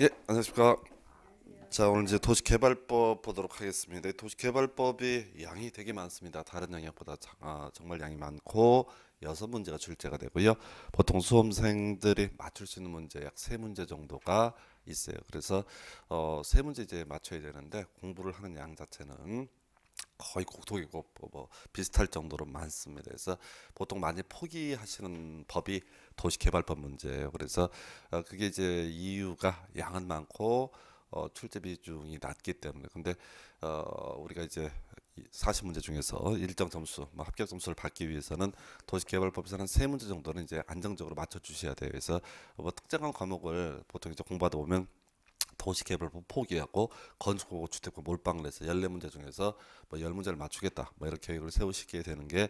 예, 안녕하십니까. 자, 오늘 이제 도시개발법 보도록 하겠습니다. 도시개발법이 양이 되게 많습니다. 다른 영역보다 아, 정말 양이 많고 여섯 문제가 출제가 되고요. 보통 수험생들이 맞출 수 있는 문제 약 세 문제 정도가 있어요. 그래서 어, 세 문제 이제 맞춰야 되는데 공부를 하는 양 자체는 거의 곡통이고뭐 뭐 비슷할 정도로 많습니다. 그래서 보통 많이 포기하시는 법이 도시개발법 문제예요. 그래서 어, 그게 이제 이유가 양은 많고 어, 출제 비중이 낮기 때문에 근데 어, 우리가 이제 사실 문제 중에서 일정 점수, 뭐 합격 점수를 받기 위해서는 도시개발법에서는 세 문제 정도는 이제 안정적으로 맞춰 주셔야 돼요. 그래서 뭐 특정한 과목을 보통 이제 공부하다 보면 도시개발법 뭐 포기하고 건축하고 주택부 뭐 몰빵을 해서 열네 문제 중에서 뭐 열문제를 맞추겠다 뭐 이런 계획을 세우시게 되는 게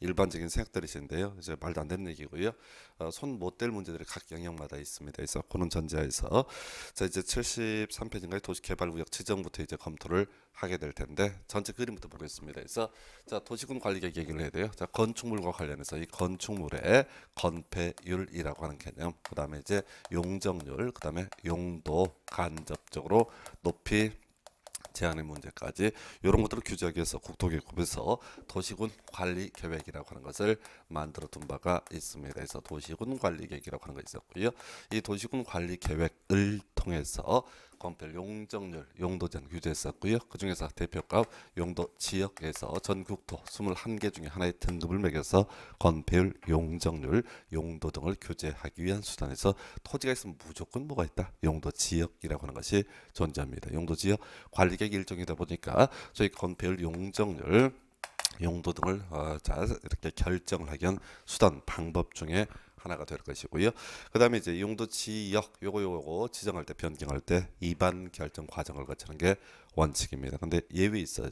일반적인 생각들이신데요. 이제 말도 안 되는 얘기고요. 어, 손못 댈 문제들이 각 영역마다 있습니다. 그래서 그런 전제에서자 이제 73페이지인가요? 도시개발구역 지정부터 이제 검토를 하게 될 텐데 전체 그림부터 보겠습니다. 그래서 자 도시군 관리 계획 얘기를 해야 돼요. 자 건축물과 관련해서 이 건축물의 건폐율이라고 하는 개념, 그다음에 이제 용적률, 그다음에 용도 간접적으로 높이 제한의 문제까지 이런 것들을 규제하기 위해서 국토계육부에서 도시군 관리 계획이라고 하는 것을 만들어 둔 바가 있습니다. 그래서 도시군 관리 계획이라고 하는 거 있었고요. 이 도시군 관리 계획을 통해서 건폐율, 용적률, 용도제 규제했었고요. 그중에서 대표값 용도 지역에서 전국토 21개 중에 하나의 등급을 매겨서 건폐율, 용적률, 용도 등을 규제하기 위한 수단에서 토지가 있으면 무조건 뭐가 있다? 용도 지역이라고 하는 것이 존재합니다. 용도 지역 관리계획 일정이다 보니까 저희 건폐율, 용적률, 용도 등을 어, 자 이렇게 결정을 하기 위한 수단 방법 중에 하나가 될 것이고요. 그 다음에 이제 용도 지역 요거 요거 지정할 때 변경할 때 입안 결정 과정을 거치는 게 원칙입니다. 근데 예외 있어요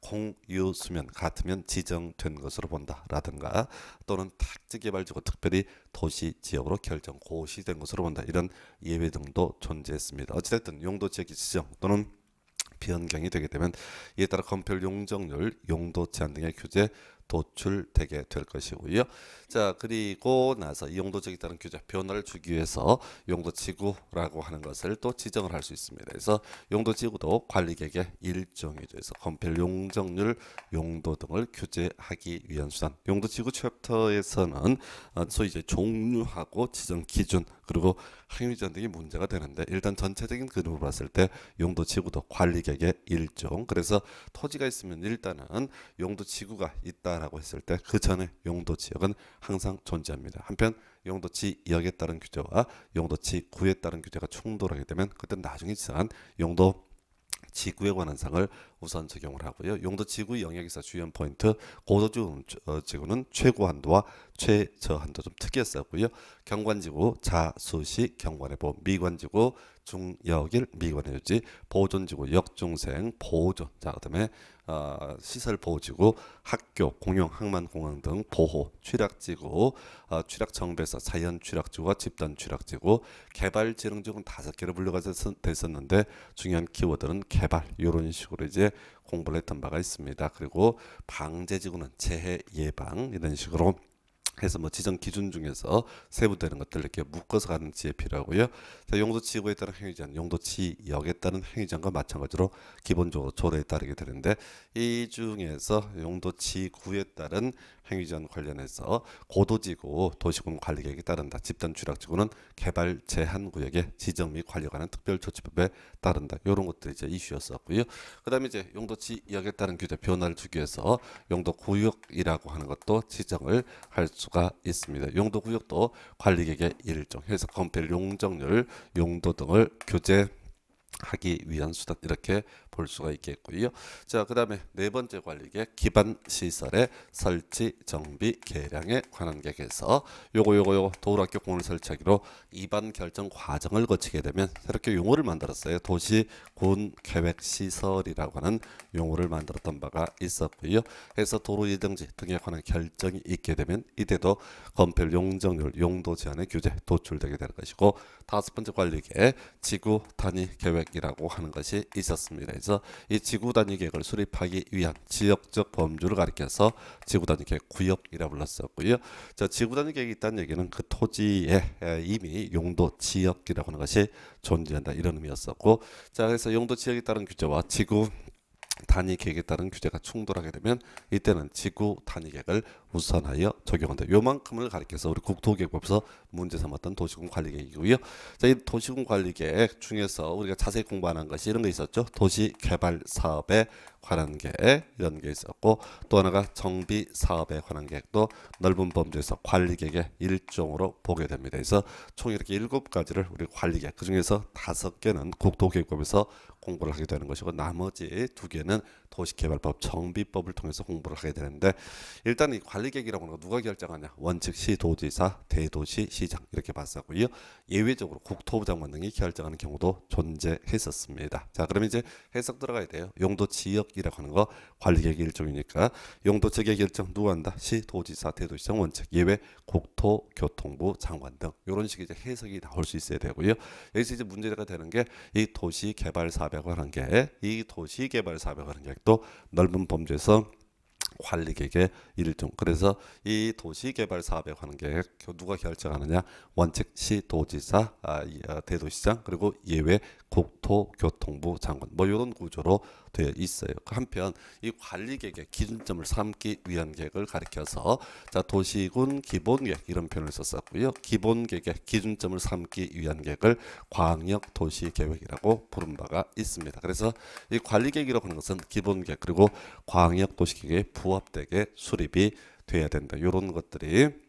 공유 수면 같으면 지정된 것으로 본다라든가 또는 탁지개발지구 특별히 도시 지역으로 결정 고시된 것으로 본다 이런 예외 등도 존재했습니다. 어찌됐든 용도 지역이 지정 또는 변경이 되게 되면 이에 따라 건폐율 용적률, 용도 제한 등의 규제, 도출되게 될 것이고요. 자 그리고 나서 용도적에 따른 규제 변화를 주기 위해서 용도지구라고 하는 것을 또 지정을 할 수 있습니다. 그래서 용도지구도 관리계획의 일종이 돼서 건폐율 용적률 용도 등을 규제하기 위한 수단 용도지구 챕터에서는 어, 소 이제 종류하고 지정 기준 그리고 항유전 등이 문제가 되는데 일단 전체적인 그림을 봤을 때 용도지구도 관리계획의 일종 그래서 토지가 있으면 일단은 용도지구가 있다 있다라고 했을 때 그 전에 용도 지역은 항상 존재합니다. 한편 용도치 2억에 따른 규제와 용도치 9에 따른 규제가 충돌하게 되면 그때 나중에 지정한 용도 지구에 관한 상을 우선 적용을 하고요. 용도 지구 영역에서 주요한 포인트 고도주 음, 어, 지구는 최고 한도와 최저 한도 좀 특이했었고요. 경관지구 자수시 경관해보 미관지구 중역일 미관해주지 보존지구 역중생 보존 자 그다음에 어, 시설 보호지구, 학교, 공용 항만공항 등 보호, 취락지구, 어, 취락정비에서 자연 취락지구와 집단 취락지구, 개발지능지구는 다섯 개로 분류가 됐었는데 중요한 키워드는 개발 이런 식으로 이제 공부를 했던 바가 있습니다. 그리고 방제지구는 재해 예방 이런 식으로 그래서 뭐 지정 기준 중에서 세부되는 것들 이렇게 묶어서 가는 지에 필요하고요. 자, 용도 지구에 따른 행위제 용도 지역에 따른 행위제한과 마찬가지로 기본적으로 조례에 따르게 되는데 이 중에서 용도 지구에 따른 행위전 관련해서 고도지구 도시군 관리계획에 따른다. 집단 취락지구는 개발 제한 구역의 지정 및 관리관한 특별조치법에 따른다. 이런 것들이 이제 이슈였었고요. 그다음에 이제 용도지 역에 따른 규제 변화를 주기 위해서 용도 구역이라고 하는 것도 지정을 할 수가 있습니다. 용도 구역도 관리계획의 일종 해서 건폐율 용적률 용도 등을 규제 하기 위한 수단 이렇게 볼 수가 있겠고요. 자, 그 다음에 네 번째 관리계 기반 시설의 설치 정비 계량에 관한 계획서 요거 요거 요거 도울학교 공원을 설치하기로 입안 결정 과정을 거치게 되면 새롭게 용어를 만들었어요. 도시군 계획 시설이라고 하는 용어를 만들었던 바가 있었고요. 그서 도로 예정지 등에 관한 결정이 있게 되면 이때도 건폐율 용적률 용도 제한의 규제 도출되게 될 것이고 다섯 번째 관리계 지구 단위 계획이라고 하는 것이 있었습니다. 그래서 이 지구 단위 계획을 수립하기 위한 지역적 범주를 가리켜서 지구 단위 계획 구역이라 불렀었고요. 자, 지구 단위 계획이 있다는 얘기는 그 토지에 이미 용도 지역이라고 하는 것이 존재한다 이런 의미였었고, 자 그래서 용도 지역에 따른 규제와 지구 단위 계획에 따른 규제가 충돌하게 되면 이때는 지구 단위 계획을 우선하여 적용한다. 요만큼을 가리켜서 우리 국토계획법에서 문제 삼았던 도시군 관리계획이고요. 자, 이 도시군 관리계획 중에서 우리가 자세히 공부하는 것이 이런 게 있었죠. 도시개발사업에 관한 계획 이런 게 있었고 또 하나가 정비사업에 관한 계획도 넓은 범주에서 관리계획의 일종으로 보게 됩니다. 그래서 총 이렇게 일곱 가지를 우리 관리계획 그중에서 다섯 개는 국토계획법에서 공부를 하게 되는 것이고 나머지 두 개는 도시개발법 정비법을 통해서 공부를 하게 되는데 일단 이 관리계획이라고 하는 거 누가 결정하냐 원칙 시도지사 대도시 시장 이렇게 봤었고요 예외적으로 국토부 장관 등이 결정하는 경우도 존재했었습니다. 자, 그럼 이제 해석 들어가야 돼요. 용도 지역이라고 하는 거 관리계획 일종이니까 용도 체계 결정 누구 한다? 시, 도지사, 대도시청 원칙 예외 국토, 교통부 장관 등 이런 식의 이제 해석이 나올 수 있어야 되고요. 여기서 이제 문제가 되는 게 이 도시 개발 사업이라고 하는 게 이 도시 개발 사업이라고 하는 계획 넓은 범주에 관리계획의 일종. 그래서 이 도시개발 사업에 관한 계획 누가 결정하느냐? 원칙 시도지사, 아, 어, 대도시장 그리고 예외 국토교통부 장관 뭐 이런 구조로 되어 있어요. 그 한편 이관리계획 기준점을 삼기 위한 계획을 가리켜서 자 도시군 기본계획 이런 표현을 썼었고요. 기본계획 기준점을 삼기 위한 계획을 광역도시계획이라고 부른 바가 있습니다. 그래서 이 관리계획이라고 하는 것은 기본계획 그리고 광역도시계획에 부합되게 수립이 돼야 된다. 이런 것들이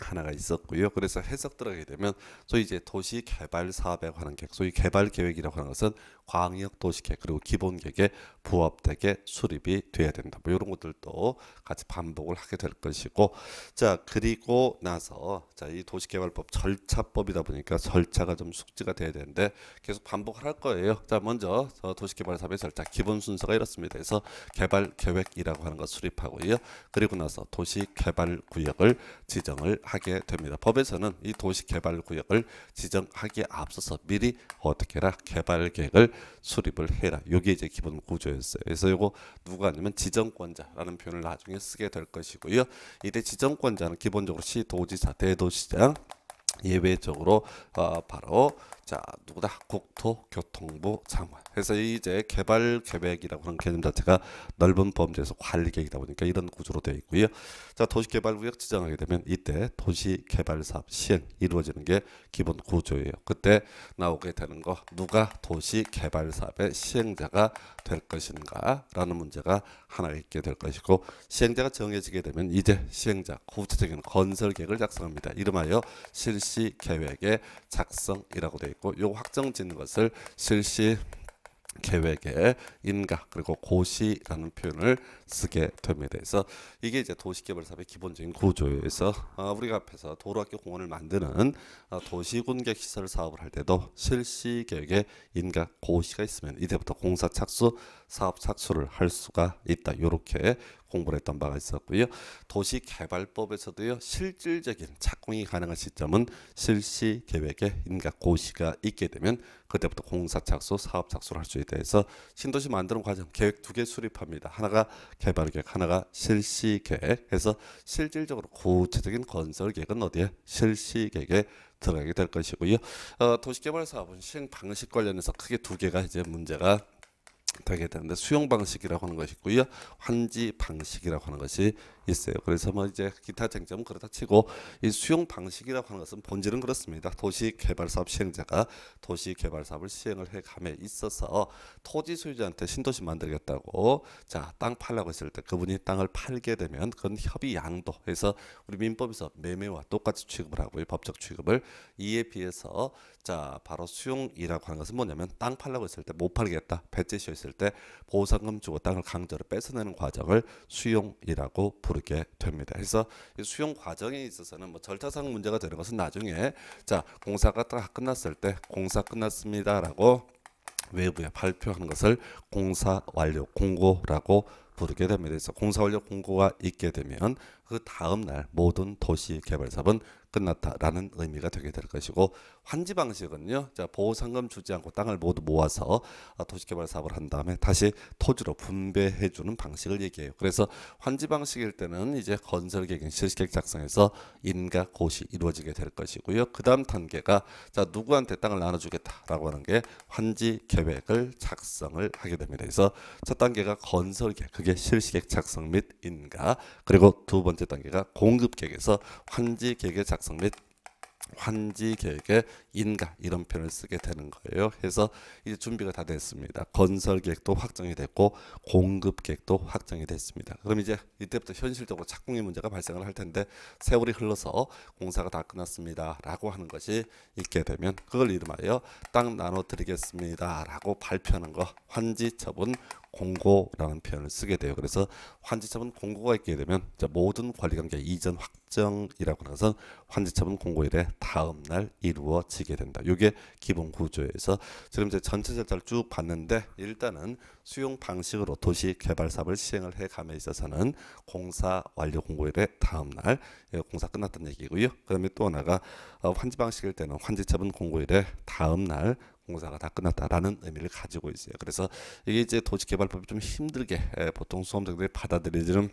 하나가 있었고요. 그래서 해석 들어가게 되면 소위 이제 도시 개발 사업에 관한 계획, 소위 개발 계획이라고 하는 것은 광역도시계 그리고 기본계획에 부합되게 수립이 돼야 된다. 뭐 이런 것들도 같이 반복을 하게 될 것이고 자 그리고 나서 자 이 도시개발법 절차법이다 보니까 절차가 좀 숙지가 돼야 되는데 계속 반복을 할 거예요. 자 먼저 저 어, 도시개발 사업의 절차 기본 순서가 이렇습니다. 그래서 개발 계획이라고 하는 것 수립하고요. 그리고 나서 도시개발구역을 지정을 하게 됩니다. 법에서는 이 도시개발구역을 지정하기에 앞서서 미리 어떻게라 개발계획을 수립을 해라. 요게 이제 기본 구조였어요. 그래서 요거 누가 아니면 지정권자라는 표현을 나중에 쓰게 될 것이고요. 이때 지정권자는 기본적으로 시, 도지사, 대도시장 예외적으로 어, 바로 자 누구다 국토교통부 장관 그래서 이제 개발 계획이라고 하는 개념 자체가 넓은 범죄에서 관리 계획이다 보니까 이런 구조로 되어 있고요. 자, 도시개발구역 지정하게 되면 이때 도시개발사업 시행 이루어지는 게 기본 구조예요. 그때 나오게 되는 거 누가 도시개발사업의 시행자가 될 것인가라는 문제가 하나 있게 될 것이고 시행자가 정해지게 되면 이제 시행자 구체적인 건설 계획을 작성합니다. 이름하여 실시 계획의 작성이라고 되어 있고 요 확정 짓는 것을 실시 계획의 인가 그리고 고시라는 표현을 쓰게 됩니다. 그래서 이게 이제 도시개발사업의 기본적인 구조에서 어, 우리가 앞에서 도로학교 공원을 만드는 어, 도시군객 시설 사업을 할 때도 실시 계획에 인가 고시가 있으면 이때부터 공사 착수 사업 착수를 할 수가 있다. 이렇게 공부를 했던 바가 있었고요. 도시개발법에서도요. 실질적인 착공이 가능한 시점은 실시 계획에 인가 고시가 있게 되면 그때부터 공사 착수, 사업 착수를 할 수 있다 해서 신도시 만드는 과정 계획 두 개 수립합니다. 하나가 개발 계획 하나가 실시 계획 해서 실질적으로 구체적인 건설 계획은 어디에 실시 계획에 들어가게 될 것이고요. 어, 도시개발 사업은 시행 방식 관련해서 크게 두 개가 이제 문제가 되게 되는데 수용 방식이라고 하는 것이 있고요. 환지 방식이라고 하는 것이 있어요. 그래서 뭐 이제 기타 쟁점은 그렇다 치고 이 수용 방식이라고 하는 것은 본질은 그렇습니다. 도시 개발 사업 시행자가 도시 개발 사업을 시행을 해 감에 있어서 토지 소유자한테 신도시 만들겠다고 자 땅 팔라고 했을 때 그분이 땅을 팔게 되면 그건 협의 양도 해서 우리 민법에서 매매와 똑같이 취급을 하고요. 법적 취급을 이에 비해서 자 바로 수용이라고 하는 것은 뭐냐면 땅 팔라고 했을 때 못 팔겠다 배째시했을 때 보상금 주고 땅을 강제로 뺏어내는 과정을 수용이라고 부릅니다. 부르게 됩니다. 그래서 수용 과정에 있어서는 뭐 절차상 문제가 되는 것은 나중에 자 공사가 딱 끝났을 때 공사 끝났습니다라고 외부에 발표하는 것을 공사 완료 공고라고 부르게 됩니다. 그래서 공사 완료 공고가 있게 되면 그 다음 날 모든 도시 개발 사업은 끝났다라는 의미가 되게 될 것이고 환지 방식은요. 자, 보호 상금 주지 않고 땅을 모두 모아서 토지 어, 개발 사업을 한 다음에 다시 토지로 분배해 주는 방식을 얘기해요. 그래서 환지 방식일 때는 이제 건설 계획, 실시 계획 작성해서 인가 고시 이루어지게 될 것이고요. 그다음 단계가 자, 누구한테 땅을 나눠 주겠다라고 하는 게 환지 계획을 작성을 하게 됩니다. 그래서 첫 단계가 건설 계획, 그게 실시 계획 작성 및 인가. 그리고 두 번째 단계가 공급 계획에서 환지 계획의 작성 및 환지 계획에 인가 이런 표현을 쓰게 되는 거예요. 그래서 이제 준비가 다 됐습니다. 건설 계획도 확정이 됐고 공급 계획도 확정이 됐습니다. 그럼 이제 이때부터 현실적으로 착공의 문제가 발생을 할 텐데 세월이 흘러서 공사가 다 끝났습니다라고 하는 것이 있게 되면 그걸 이름하여 땅 나눠 드리겠습니다라고 발표하는 거 환지 처분 공고라는 표현을 쓰게 돼요. 그래서 환지처분 공고가 있게 되면 모든 관리관계 이전 확정이라고 하는 것은 환지처분 공고일에 다음 날 이루어지 지게 된다. 이게 기본 구조에서 지금 이제 전체 절차를 쭉 봤는데 일단은 수용 방식으로 도시 개발 사업을 시행을 해감에 있어서는 공사 완료 공고일의 다음 날 예, 공사 끝났던 얘기고요. 그다음에 또 하나가 어, 환지 방식일 때는 환지 처분 공고일의 다음 날 공사가 다 끝났다라는 의미를 가지고 있어요. 그래서 이게 이제 도시개발법이 좀 힘들게 예, 보통 수험생들이 받아들이지는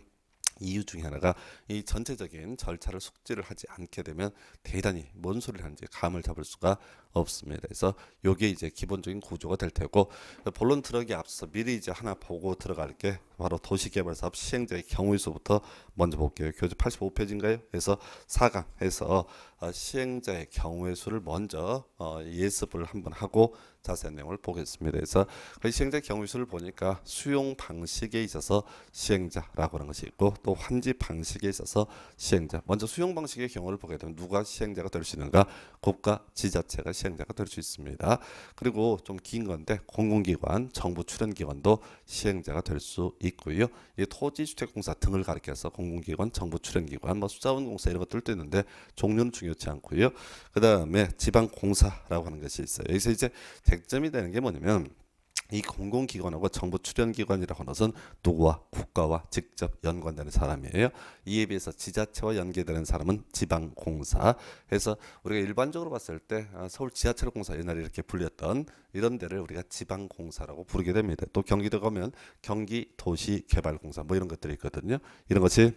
이유 중에 하나가 이 전체적인 절차를 숙지를 하지 않게 되면 대단히 뭔 소리를 하는지 감을 잡을 수가 없습니다. 그래서 요게 이제 기본적인 구조가 될 테고 본론 트럭이 앞서 미리 이제 하나 보고 들어갈 게 바로 도시개발사업 시행자의 경우의 수부터 먼저 볼게요. 교재 85페이지인가요? 그래서 4강에서 어, 시행자의 경우의 수를 먼저 어, 예습을 한번 하고 자세한 내용을 보겠습니다. 그래서 그 시행자 의 경우의 수를 보니까 수용 방식에 있어서 시행자라고 하는 것이 있고 또 환지 방식에 있어서 시행자. 먼저 수용 방식의 경우를 보게 되면 누가 시행자가 될 수 있는가? 국가 지자체가 시행자가 될 수 있습니다. 그리고 좀 긴 건데 공공기관, 정부 출연기관도 시행자가 될 수 있고요. 이 토지주택공사 등을 가리켜서 공공기관, 정부 출연기관, 뭐 수자원공사 이런 것들도 있는데 종류는 중요치 않고요. 그 다음에 지방공사라고 하는 것이 있어요. 여기서 이제 쟁점이 되는 게 뭐냐면 이 공공기관하고 정부 출연기관이라고 하는 것은 누구와 국가와 직접 연관되는 사람이에요. 이에 비해서 지자체와 연계되는 사람은 지방공사. 그래서 우리가 일반적으로 봤을 때 아, 서울 지하철공사 옛날에 이렇게 불렸던 이런 데를 우리가 지방공사라고 부르게 됩니다. 또 경기도 가면 경기도시개발공사 뭐 이런 것들이 있거든요. 이런 것이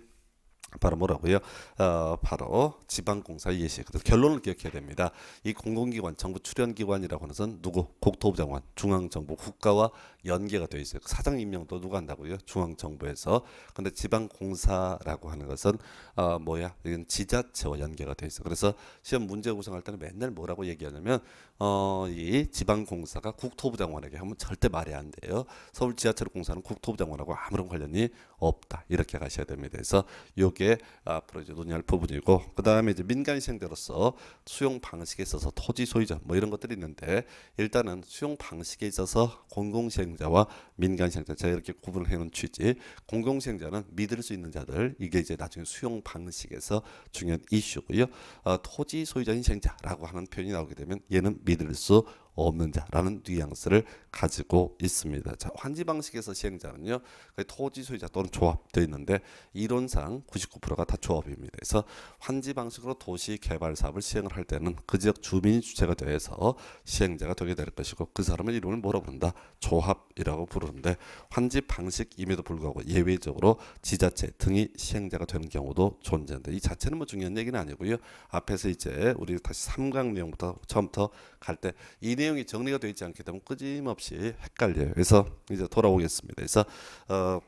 바로 뭐라고요? 어, 바로 지방공사 예시. 그래서 결론을 기억해야 됩니다. 이 공공기관, 정부 출연기관이라고 하는 것은 누구? 국토부 장관, 중앙정부, 국가와 연계가 되어 있어요. 사장 임명도 누가 한다고요? 중앙정부에서. 근데 지방공사라고 하는 것은 어, 뭐야? 이건 지자체와 연계가 되어 있어. 요 그래서 시험 문제 구성할 때는 맨날 뭐라고 얘기하냐면 어, 이 지방공사가 국토부 장관에게 하면 절대 말이 안 돼요. 서울 지하철 공사는 국토부 장관하고 아무런 관련이 없다. 이렇게 가셔야 됩니다. 그래서 요 여기에 앞으로 이제 논의할 부분이고 그 다음에 이제 민간위생대로서 수용 방식에 있어서 토지 소유자 뭐 이런 것들이 있는데 일단은 수용 방식에 있어서 공공시행자와 민간시행자 제가 이렇게 구분을 해놓은 취지 공공시행자는 믿을 수 있는 자들 이게 이제 나중에 수용 방식에서 중요한 이슈고요 어, 토지 소유자 인생자라고 하는 표현이 나오게 되면 얘는 믿을 수 없는 자라는 뉘앙스를 가지고 있습니다. 자, 환지 방식에서 시행자는요. 토지 소유자 또는 조합되어 있는데 이론상 99%가 다 조합입니다. 그래서 환지 방식으로 도시 개발 사업을 시행을 할 때는 그 지역 주민이 주체가 돼서 시행자가 되게 될 것이고 그 사람을 이름을 뭐라 부른다? 조합이라고 부르는데 환지 방식임에도 불구하고 예외적으로 지자체 등이 시행자가 되는 경우도 존재한다. 이 자체는 뭐 중요한 얘기는 아니고요. 앞에서 이제 우리 다시 삼각 내용부터 처음부터 갈 때 이 내용이 정리가 되어 있지 않기 때문에 끊임없이 헷갈려요. 그래서 이제 돌아오겠습니다. 그래서 어,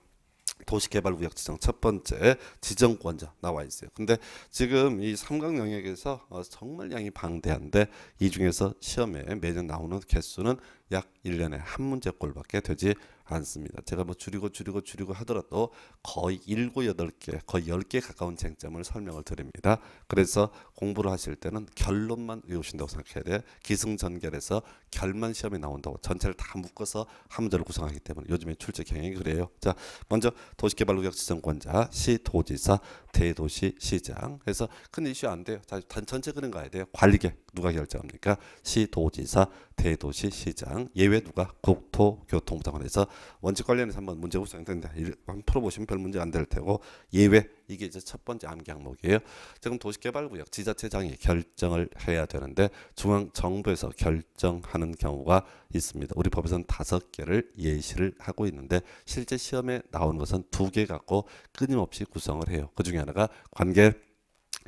도시개발구역 지정 첫 번째 지정권자 나와 있어요. 근데 지금 이 삼각 영역에서 어, 정말 양이 방대한데 이 중에서 시험에 매년 나오는 개수는 약 1년에 한 문제꼴밖에 되지 않습니다. 제가 뭐 줄이고 줄이고 줄이고 하더라도 거의 7, 8개, 거의 1개 가까운 쟁점을 설명을 드립니다. 그래서 공부를 하실 때는 결론만 외우신다고 생각해야 돼. 기승전결해서 결만 시험에 나온다고 전체를 다 묶어서 함문제 구성하기 때문에 요즘에 출제 경향이 그래요. 자, 먼저 도시개발구역 지정권자, 시 도지사, 대도시 시장 해서 큰 이슈 안 돼요. 단 전체 그런 가야 돼요. 관리계 누가 결정합니까? 시 도지사, 대도시 시장 예외 누가 국토교통부장관에서 원칙 관련해서 한번 문제 구성 된다. 한번 풀어보시면 별 문제 안 될 테고 예외 이게 이제 첫 번째 암기 항목이에요. 지금 도시개발구역 지자체장이 결정을 해야 되는데 중앙 정부에서 결정하는 경우가 있습니다. 우리 법에서는 다섯 개를 예시를 하고 있는데 실제 시험에 나오는 것은 두 개 갖고 끊임없이 구성을 해요. 그 중에 하나가 관계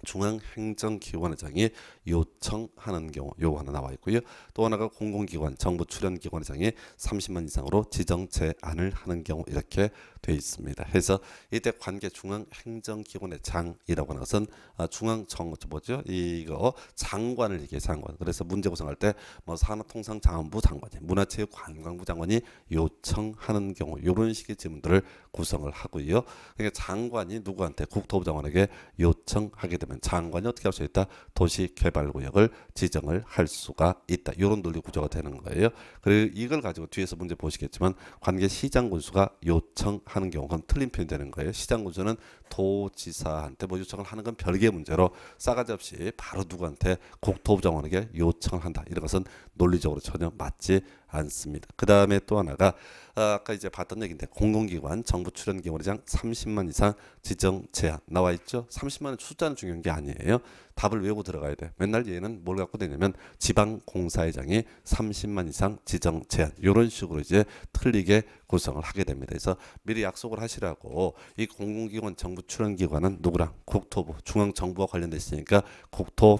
중앙행정기관의장이 요청하는 경우 요거 하나 나와 있고요. 또 하나가 공공기관, 정부 출연기관장이 30만 이상으로 지정 제안을 하는 경우 이렇게 돼 있습니다. 그래서 이때 관계 중앙 행정기관의 장이라고 하는 것은 아, 중앙 정 뭐죠? 이거 장관을 얘기해 장관. 그래서 문제 구성할 때 뭐 산업통상자원부 장관이, 문화체육관광부 장관이 요청하는 경우 요런 식의 질문들을 구성을 하고요. 그러니까 장관이 누구한테 국토부 장관에게 요청하게 되면 장관이 어떻게 할 수 있다? 도시 개발 개발 구역을 지정을 할 수가 있다. 이런 논리 구조가 되는 거예요. 그리고 이걸 가지고 뒤에서 문제 보시겠지만 관계 시장 군수가 요청하는 경우는 틀린 표현되는 거예요. 시장 군수는 도지사한테 뭐 요청을 하는 건 별개의 문제로 싸가지 없이 바로 누구한테 국토부 정원에게 요청을 한다. 이런 것은 논리적으로 전혀 맞지 않습니다. 그 다음에 또 하나가 아, 아까 이제 봤던 얘기인데 공공기관 정부 출연 경우리장 30만 이상 지정 제한 나와 있죠. 30만 원 숫자는 중요한 게 아니에요. 답을 외우고 들어가야 돼. 맨날 얘는 뭘 갖고 되냐면 지방공사회장이 30만 이상 지정 제한 이런 식으로 이제 틀리게 구성을 하게 됩니다. 그래서 미리 약속을 하시라고 이 공공기관 정 정부 출연기관은 누구랑 국토부 중앙정부와 관련돼 있으니까 국토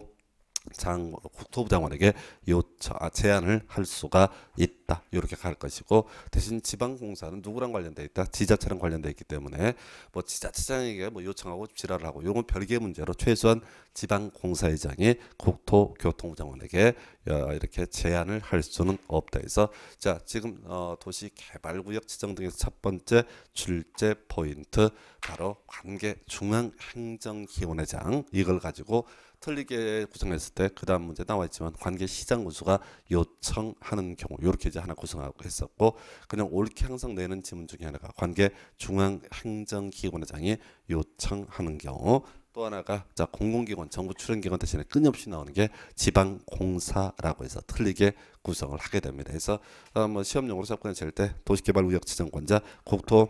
장 국토부 장관에게 요청 아, 제안을 할 수가 있다 이렇게 갈 것이고 대신 지방공사는 누구랑 관련돼 있다 지자체랑 관련돼 있기 때문에 뭐 지자체장에게 뭐 요청하고 지랄 하고 이건 별개의 문제로 최소한 지방공사의장이 국토교통부 장관에게 어, 이렇게 제안을 할 수는 없다 해서 자 지금 어, 도시개발구역 지정 등에서 첫 번째 출제 포인트 바로 관계 중앙행정기관의장 이걸 가지고 틀리게 구성했을 때그 다음 문제 나와 있지만 관계 시장 우수가 요청하는 경우 이렇게 이제 하나 구성하고 했었고 그냥 옳게 항상 내는 지문 중에 하나가 관계 중앙 행정기관장이 요청하는 경우 또 하나가 자 공공기관 정부 출연기관 대신에 끊임없이 나오는 게 지방공사라고 해서 틀리게 구성을 하게 됩니다. 그래서 어, 뭐 시험용으로 접근을 칠때 도시개발구역지정권자 국토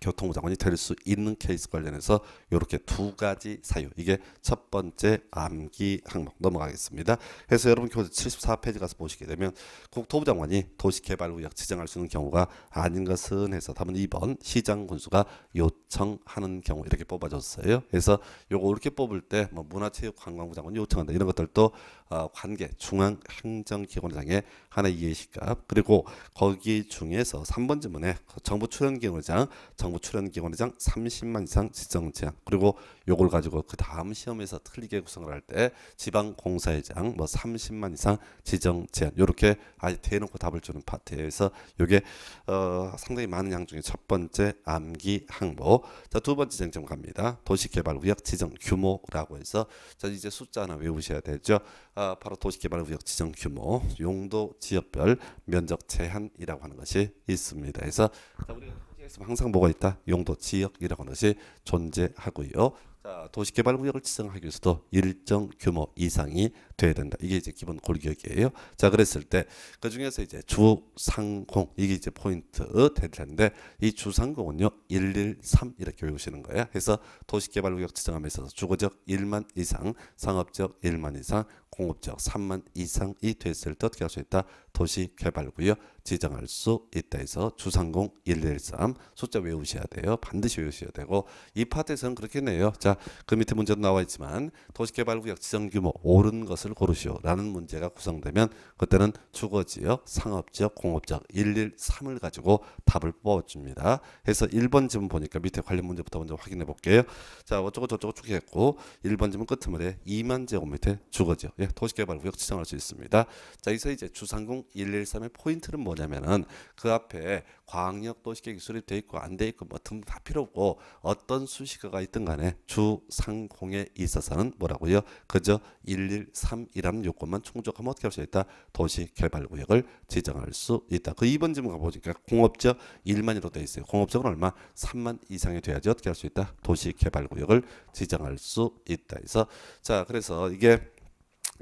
교통부장관이 될 수 있는 케이스 관련해서 이렇게 두 가지 사유 이게 첫 번째 암기 항목 넘어가겠습니다. 그래서 여러분 교재 74페이지 가서 보시게 되면 국토부 장관이 도시개발구역 지정할 수 있는 경우가 아닌 것은 해서 답은 2번 시장 군수가 요청하는 경우 이렇게 뽑아줬어요. 그래서 요거 이렇게 뽑을 때 뭐 문화체육관광부 장관이 요청한다 이런 것들도 어 관계 중앙행정기관장의 하나 이해시값 그리고 거기 중에서 3번 지문에 그 정부 출연기관장 정부 출연기관의장 30만 이상 지정 제한 그리고 요걸 가지고 그 다음 시험에서 틀리게 구성을 할 때 지방공사의장 뭐 30만 이상 지정 제한 요렇게 아예 대놓고 답을 주는 파트에서 요게 어, 상당히 많은 양 중에 첫 번째 암기 항목 자 두 번째 쟁점 갑니다 도시개발구역 지정 규모라고 해서 자 이제 숫자 하나 외우셔야 되죠 아, 바로 도시개발구역 지정 규모 용도 지역별 면적 제한이라고 하는 것이 있습니다 그래서 자 우리가 그래서 항상 뭐가 있다? 용도 지역이라고 하는 것이 존재하고요. 자, 도시개발구역을 지정하기 위해서도 일정 규모 이상이 돼야 된다. 이게 이제 기본 골격이에요. 자, 그랬을 때 그 중에서 이제 주상공 이게 이제 포인트 될 텐데 이 주상공은요 113 이렇게 외우시는 거예요. 그래서 도시개발구역 지정하면서 주거적 1만 이상, 상업적 1만 이상, 공업적 3만 이상이 됐을 때 어떻게 할 수 있다? 도시개발구역 지정할 수 있다 해서 주상공 1 1 3 숫자 외우셔야 돼요. 반드시 외우셔야 되고 이 파트에서는 그렇겠네요. 자, 그 밑에 문제도 나와 있지만 도시개발구역 지정규모 오른 것을 고르시오 라는 문제가 구성되면 그때는 주거지역, 상업지역, 공업지역 113을 가지고 답을 뽑아줍니다. 해서 1번 지문 보니까 밑에 관련 문제부터 먼저 확인해 볼게요. 자, 어쩌고 저쩌고 쭉 했고 1번 지문 끝머리에 2만 제곱미터 주거지역, 예, 도시개발구역 지정할 수 있습니다. 자, 이서 이제 주상공 113의 포인트는 뭐 뭐냐면은 그 앞에 광역 도시계획이 수립돼 있고 안 돼 있고 뭐등다 필요 없고 어떤 수식어가 있든 간에 주 상공에 있어서는 뭐라고요? 그저 113이라는 요건만 충족하면 어떻게 할 수 있다? 도시 개발 구역을 지정할 수 있다. 그 2번 질문 가보니까 공업적 1만이로 돼 있어요. 공업적은 얼마? 3만 이상이 돼야지 어떻게 할 수 있다? 도시 개발 구역을 지정할 수 있다. 그래서 자 그래서 이게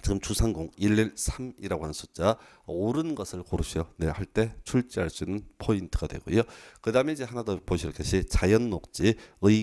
지금 주상공 113이라고 하는 숫자 옳은 것을 고르시오. 네, 할때 출제할 수 있는 포인트가 되고요. 그 다음에 이제 하나 더 보실 것이 자연 녹지의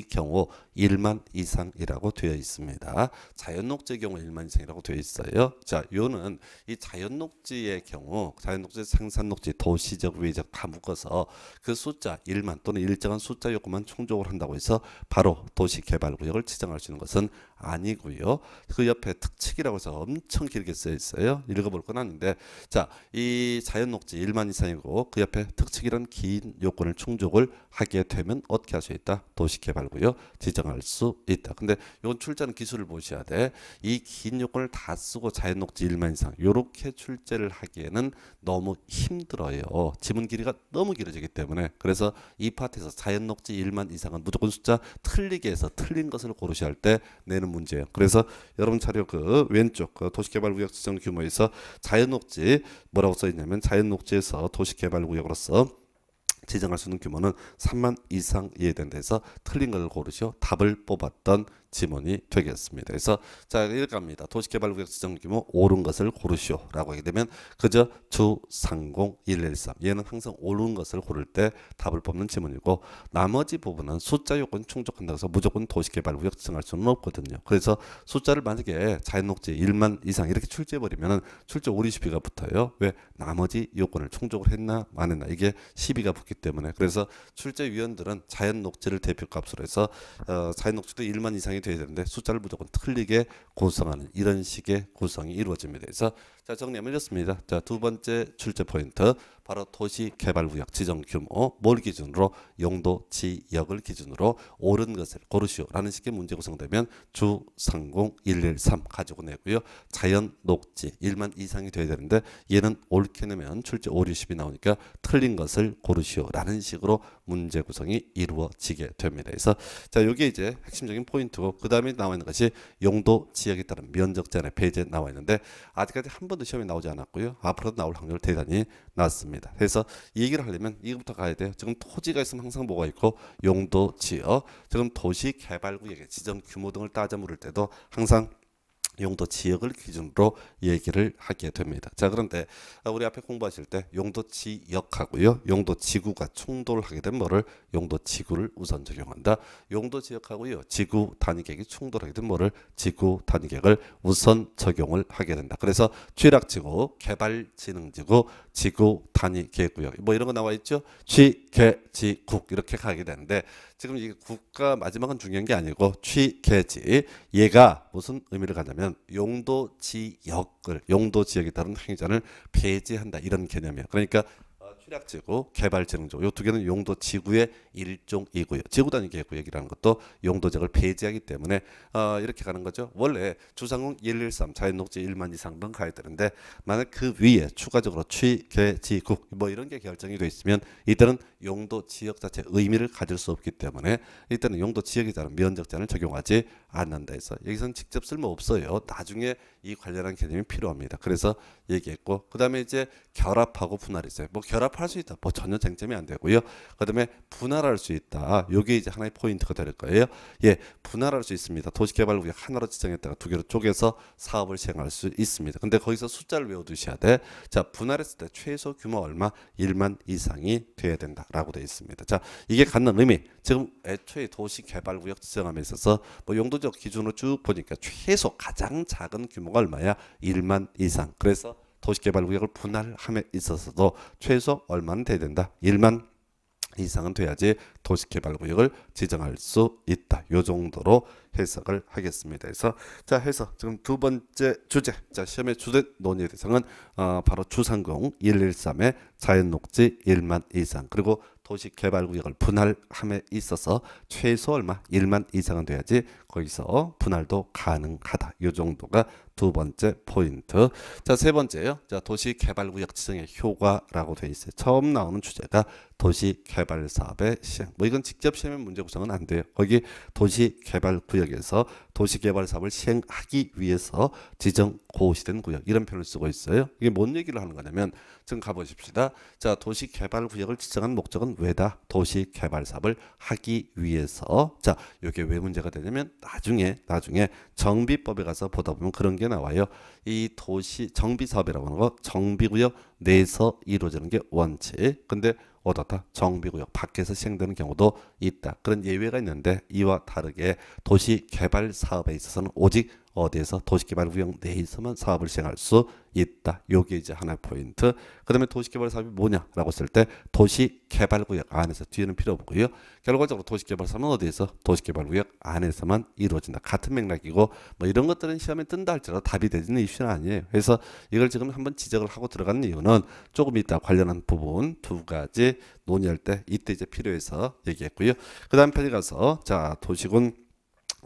경우 1만 이상이라고 되어 있습니다. 자연 녹지의 경우 1만 이상이라고 되어 있어요. 자, 요는 이 자연 녹지의 경우 자연 녹지, 생산 녹지, 도시적, 외적 다 묶어서 그 숫자 1만 또는 일정한 숫자 요구만 충족을 한다고 해서 바로 도시 개발 구역을 지정할 수 있는 것은 아니고요. 그 옆에 특칙이라고 해서 엄청 길게 쓰여 있어요. 읽어볼 건 아닌데 자이 자연 녹지 1만 이상이고 그 옆에 특칙이란 긴 요건을 충족을 하게 되면 어떻게 할 수 있다? 도시개발구요 지정할 수 있다. 근데 이건 출제는 기술을 보셔야 돼. 이 긴 요건을 다 쓰고 자연 녹지 1만 이상 요렇게 출제를 하기에는 너무 힘들어요. 지문 길이가 너무 길어지기 때문에 그래서 이 파트에서 자연 녹지 1만 이상은 무조건 숫자 틀리게 해서 틀린 것을 고르셔야 할 때 내는 문제예요. 그래서 여러분 자료 그 왼쪽 그 도시개발구역 지정 규모에서 자연 녹지 뭐라고 써있냐면 자연녹지에서 도시개발구역으로서 지정할 수 있는 규모는 3만 이상이에 된데서 틀린 걸 고르시오 답을 뽑았던 지문이 되겠습니다. 그래서 자 이렇게 갑니다 도시개발구역 지정규모 오른 것을 고르시오라고 하게 되면 그저 주30113 얘는 항상 오른 것을 고를 때 답을 뽑는 지문이고 나머지 부분은 숫자 요건 충족한다고 해서 무조건 도시개발구역 지정할 수는 없거든요. 그래서 숫자를 만약에 자연녹지 1만 이상 이렇게 출제해버리면 출제 오리 시비가 붙어요. 왜? 나머지 요건을 충족을 했나 안 했나 이게 시비가 붙기 때문에 그래서 출제위원들은 자연녹지를 대표값으로 해서 어, 자연녹지도 1만 이상이 돼야 되는데 숫자를 무조건 틀리게 구성하는 이런 식의 구성이 이루어집니다. 그래서 자 정리하면 이습니다 자 두 번째 출제 포인트 바로 도시개발구역 지정 규모 뭘 기준으로 용도 지역을 기준으로 옳은 것을 고르시오라는 식의 문제 구성되면 주 상공 113 가지고 내고요. 자연 녹지 1만 이상이 돼야 되는데 얘는 옳게 내면 출제 560이 나오니까 틀린 것을 고르시오라는 식으로 문제 구성이 이루어지게 됩니다. 그래서 자 이게 이제 핵심적인 포인트고 그 다음에 나와 있는 것이 용도 지역에 따른 면적 제한의 배제 나와 있는데 아직까지 한 번도 시험에 나오지 않았고요. 앞으로도 나올 확률 대단히 낮습니다. 그래서 이 얘기를 하려면 이거부터 가야 돼요. 지금 토지가 있으면 항상 뭐가 있고 용도, 지역, 지금 도시 개발구역의 지점 규모 등을 따져 물을 때도 항상 용도 지역을 기준으로 얘기를 하게 됩니다. 자 그런데 아, 우리 앞에 공부하실 때 용도 지역하고요, 용도 지구가 충돌하게 된 뭐를 용도 지구를 우선 적용한다. 용도 지역하고요, 지구 단위계획이 충돌하게 된 뭐를 지구 단위계획을 우선 적용을 하게 된다. 그래서 취락지구, 개발진흥지구, 지구 단위계획구역 뭐 이런 거 나와 있죠. 취, 개, 지, 국 이렇게 가게 되는데 지금 이 국가 마지막은 중요한 게 아니고 취계지 얘가 무슨 의미를 가냐면 용도 지역을 용도 지역에 따른 행위자를 배제한다 이런 개념이에요. 그러니까 수략지구, 개발지능지구 이 두 개는 용도 지구의 일종이고요. 지구단위 계획구 얘기라는 것도 용도적을 배제하기 때문에 어, 이렇게 가는 거죠. 원래 주상공 113 자연녹지 1만 이상 등 가야 되는데 만약 그 위에 추가적으로 취계지구 뭐 이런 게 결정이 돼 있으면 이들은 용도 지역 자체 의미를 가질 수 없기 때문에 이때는 용도 지역에 따른 면적 제한을 적용하지 않는다 해서 여기서는 직접 쓸모 없어요. 나중에 이 관련한 개념이 필요합니다. 그래서 얘기했고 그다음에 이제 결합하고 분할했어요. 뭐 결합할 수 있다. 뭐 전혀 쟁점이 안 되고요. 그다음에 분할할 수 있다. 요게 이제 하나의 포인트가 될 거예요. 예, 분할할 수 있습니다. 도시개발구역 하나로 지정했다가 두 개로 쪼개서 사업을 시행할 수 있습니다. 근데 거기서 숫자를 외워두셔야 돼. 자, 분할했을 때 최소 규모 얼마? 1만 이상이 돼야 된다라고 돼 있습니다. 자, 이게 갖는 의미. 지금 애초에 도시개발구역 지정함에 있어서 뭐 용도적 기준으로 쭉 보니까 최소 가장 작은 규모가 얼마야? 1만 이상. 그래서 도시개발구역을 분할함에 있어서도 최소 얼마는 돼야 된다. 1만 이상은 돼야지 도시개발구역을 지정할 수 있다. 요 정도로 해석을 하겠습니다. 그래서 자 해서 지금 두 번째 주제 자 시험의 주된 논의 대상은 어, 바로 주상공 113의 자연녹지 1만 이상 그리고 도시개발구역을 분할함에 있어서 최소 얼마 1만 이상은 돼야지 거기서 분할도 가능하다. 요 정도가 두 번째 포인트. 자, 세 번째요. 자, 도시 개발구역 지정의 효과라고 돼 있어요. 처음 나오는 주제가 도시 개발 사업의 시행. 뭐 이건 직접 시행하면 문제 구성은 안 돼요. 거기 도시 개발 구역에서 도시 개발 사업을 시행하기 위해서 지정 고시된 구역 이런 표현을 쓰고 있어요. 이게 뭔 얘기를 하는 거냐면 지금 가보십시다. 자 도시 개발 구역을 지정한 목적은 왜다? 도시 개발 사업을 하기 위해서. 자 이게 왜 문제가 되냐면 나중에 나중에 정비법에 가서 보다 보면 그런 게 나와요. 이 도시 정비 사업이라고 하는 거 정비 구역 내에서 이루어지는 게 원칙. 근데 어떻다? 정비구역 밖에서 시행되는 경우도 있다. 그런 예외가 있는데 이와 다르게 도시 개발 사업에 있어서는 오직 어디에서 도시개발 구역 내에 있으면 사업을 시행할 수 있다. 요게 이제 하나의 포인트. 그 다음에 도시개발 사업이 뭐냐라고 했을 때 도시개발구역 안에서 뒤에는 필요 없고요. 결과적으로 도시개발 사업은 어디에서 도시개발구역 안에서만 이루어진다. 같은 맥락이고 뭐 이런 것들은 시험에 뜬다 할지라도 답이 되지는 이슈는 아니에요. 그래서 이걸 지금 한번 지적을 하고 들어가는 이유는 조금 이따 관련한 부분 두 가지 논의할 때 이때 이제 필요해서 얘기했고요. 그 다음 편에 가서 자 도시군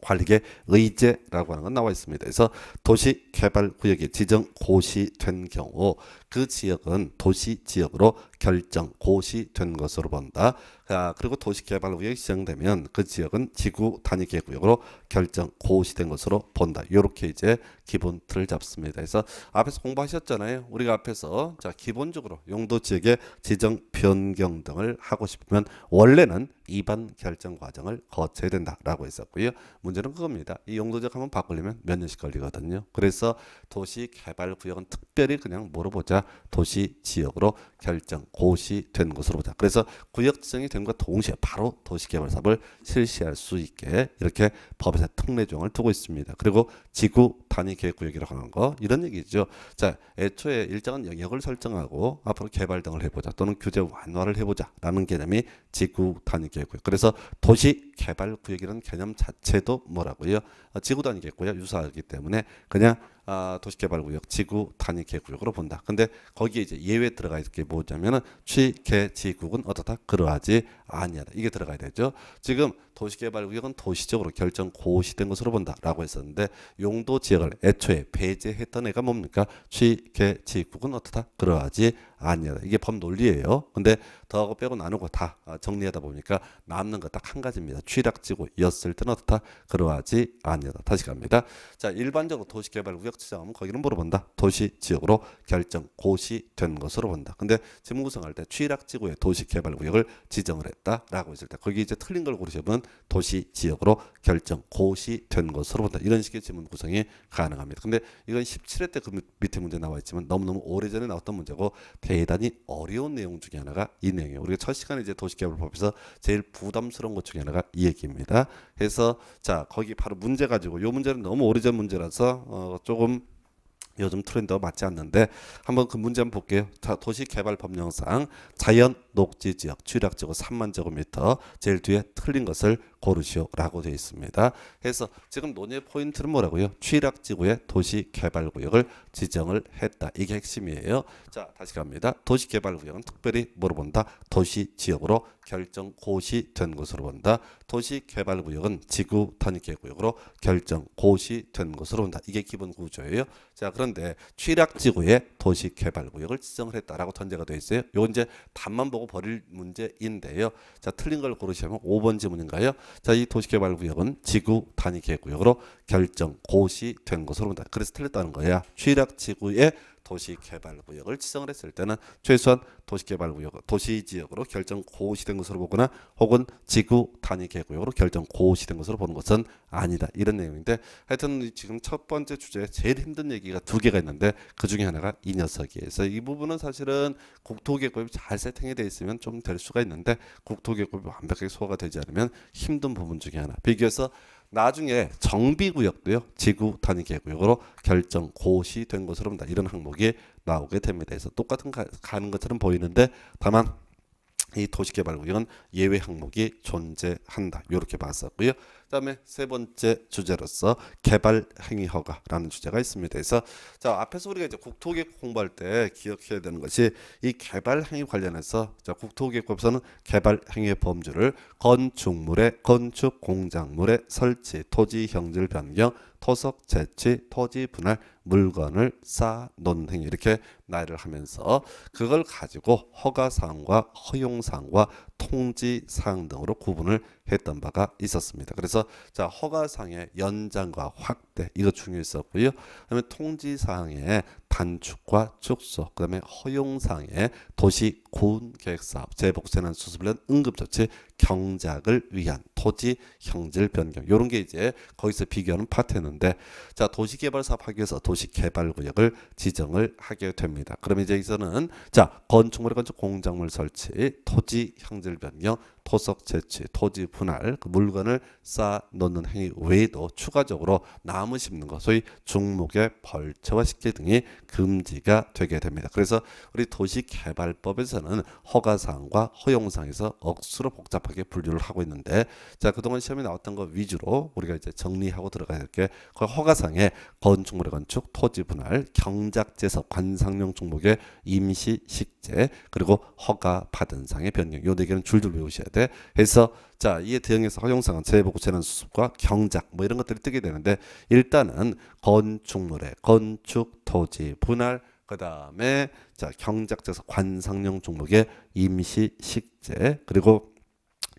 관리계 의제라고 하는 건 나와 있습니다. 그래서 도시 개발 구역이 지정 고시된 경우 그 지역은 도시 지역으로 결정 고시된 것으로 본다. 아, 그리고 도시개발구역이 지정되면 그 지역은 지구 단위 계구역으로 결정 고시된 것으로 본다. 이렇게 이제 기본 틀을 잡습니다. 그래서 앞에서 공부하셨잖아요. 우리가 앞에서 자 기본적으로 용도 지역의 지정 변경 등을 하고 싶으면 원래는 이반 결정 과정을 거쳐야 된다라고 했었고요. 문제는 그겁니다. 이용도 지역 한번 바꾸려면 몇 년씩 걸리거든요. 그래서 도시개발구역은 특별히 그냥 물어보자. 구역 도시 지역으로 결정 고시된 것으로 보자. 그래서 구역 지정이 됨과 동시에 바로 도시개발 사업을 실시할 수 있게 이렇게 법에서 특례조항을 두고 있습니다. 그리고 지구 단위 계획 구역이라고 하는 거 이런 얘기죠. 자, 애초에 일정한 영역을 설정하고 앞으로 개발 등을 해보자 또는 규제 완화를 해보자라는 개념이 지구 단위 계획이고요. 그래서 도시 개발 구역이라는 개념 자체도 뭐라고요? 아, 지구 단위 계획고요. 유사하기 때문에 그냥 아, 도시 개발 구역, 지구 단위 계획으로 본다. 근데 거기에 이제 예외 들어가 있게 뭐냐면은 취, 계지구는 어떻다? 그러하지 아니하다. 이게 들어가야 되죠. 지금 도시개발구역은 도시적으로 결정 고시된 것으로 본다라고 했었는데 용도 지역을 애초에 배제했던 애가 뭡니까? 취계 지구은 어떻다? 그러하지 아니야. 이게 법논리예요. 근데 더하고 빼고 나누고 다 정리하다 보니까 남는 것딱한 가지입니다. 취락지구였을 때는 어떻다? 그러하지 아니하다. 다시 갑니다. 자, 일반적으로 도시개발구역 지정하면 거기는 물어본다. 도시지역으로 결정 고시된 것으로 본다. 근데 지금 구성할 때 취락지구의 도시개발구역을 지정을 했다라고 했을 때 거기 이제 틀린 걸 고르시면 도시 지역으로 결정 고시 된 것으로 본다. 이런 식의 지문 구성이 가능합니다. 근데 이건 17회 때 그 밑에 문제 나와 있지만 너무너무 오래전에 나왔던 문제고 대단히 어려운 내용 중에 하나가 이 내용이에요. 우리가 첫 시간에 이제 도시개발법에서 제일 부담스러운 것 중에 하나가 이 얘기입니다. 해서 자 거기 바로 문제 가지고 요 문제는 너무 오래전 문제라서 어, 조금 요즘 트렌드와 맞지 않는데 한번 그 문제 한번 볼게요. 도시개발법령상 자연 녹지 지역, 취락 지구 3만 제곱미터, 제일 뒤에 틀린 것을 고르시오라고 되어 있습니다. 해서 지금 논의 포인트는 뭐라고요? 취락 지구의 도시 개발 구역을 지정을 했다. 이게 핵심이에요. 자, 다시 갑니다. 도시 개발 구역은 특별히 물어본다. 도시 지역으로 결정 고시 된 것으로 본다. 도시 개발 구역은 지구 단위계 구역으로 결정 고시 된 것으로 본다. 이게 기본 구조예요. 자, 그런데 취락 지구의 도시 개발 구역을 지정을 했다라고 전제가 되어 있어요. 요건 이제 답만 보고 하고 버릴 문제인데요. 자, 틀린 걸 고르시면 5번 지문인가요? 자, 이 도시개발구역은 지구 단위 계구역으로 결정 고시된 것으로 본다. 그래서 틀렸다는 거야. 취락 지구의 도시개발구역을 지정을 했을 때는 최소한 도시개발구역, 도시지역으로 결정 고시된 것으로 보거나 혹은 지구 단위 개구역으로 결정 고시된 것으로 보는 것은 아니다. 이런 내용인데 하여튼 지금 첫 번째 주제에 제일 힘든 얘기가 두 개가 있는데 그 중에 하나가 이 녀석이에요. 그래서 이 부분은 사실은 국토계획법이 잘 세팅이 돼 있으면 좀 될 수가 있는데 국토계획법이 완벽하게 소화가 되지 않으면 힘든 부분 중에 하나. 비교해서 나중에 정비구역도요 지구 단위 계구역으로 결정 고시된 것으로 봅니다. 이런 항목이 나오게 됩니다. 그래서 똑같은 가, 가는 것처럼 보이는데 다만 이 도시개발구역은 예외 항목이 존재한다. 이렇게 봤었고요. 그다음에 세 번째 주제로서 개발 행위 허가라는 주제가 있습니다. 그래서 자 앞에서 우리가 이제 국토계획 공부할 때 기억해야 되는 것이 이 개발 행위 관련해서 자 국토계획법에서는 개발 행위의 범주를 건축물의 건축 공작물의 설치, 토지 형질 변경, 토석, 재치, 토지 분할, 물건을 쌓아놓는 행위 이렇게 나열을 하면서 그걸 가지고 허가사항과 허용사항과 통지 사항 등으로 구분을 했던 바가 있었습니다. 그래서 자 허가 상의 연장과 확대 이거 중요했었고요. 그다음에 통지 사항의 단축과 축소, 그다음에 허용 상의 도시 고운 계획 사업, 재복 재난 수습을 위한 응급 조치 경작을 위한 토지 형질 변경 이런 게 이제 거기서 비교하는 파트였는데 자 도시 개발 사업 하기 위해서 도시 개발 구역을 지정을 하게 됩니다. 그러면 이제 여기서는 자 건축물의 건축 공작물 설치, 토지 형질 사들면요 토석 채취, 토지 분할, 그 물건을 쌓아 놓는 행위 외에도 추가적으로 나무 심는 것, 소위 중목의 벌채화시킬 등이 금지가 되게 됩니다. 그래서 우리 도시개발법에서는 허가사항과 허용사항에서 억수로 복잡하게 분류를 하고 있는데 자 그동안 시험에 나왔던 것 위주로 우리가 이제 정리하고 들어가야 될게그허가사항에 건축물의 건축, 토지 분할, 경작재서 관상용 종목의 임시 식재 그리고 허가 받은 상의 변경 요 네 개는 줄줄 외우셔야 돼요. 되는 해서 자 이에 대응해서 활용상은 재보고 해 재난수습과 경작 뭐 이런 것들이 뜨게 되는데 일단은 건축물의 건축 토지 분할 그 다음에 자경작자서 관상용 종목의 임시 식재 그리고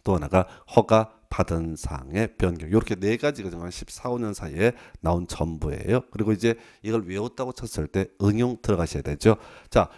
또 하나가 허가 받은 상의 변경 이렇게 네 가지가 정말 14, 5년 사이에 나온 전부예요. 그리고 이제 이걸 외웠다고 쳤을 때 응용 들어가셔야 되죠. 자,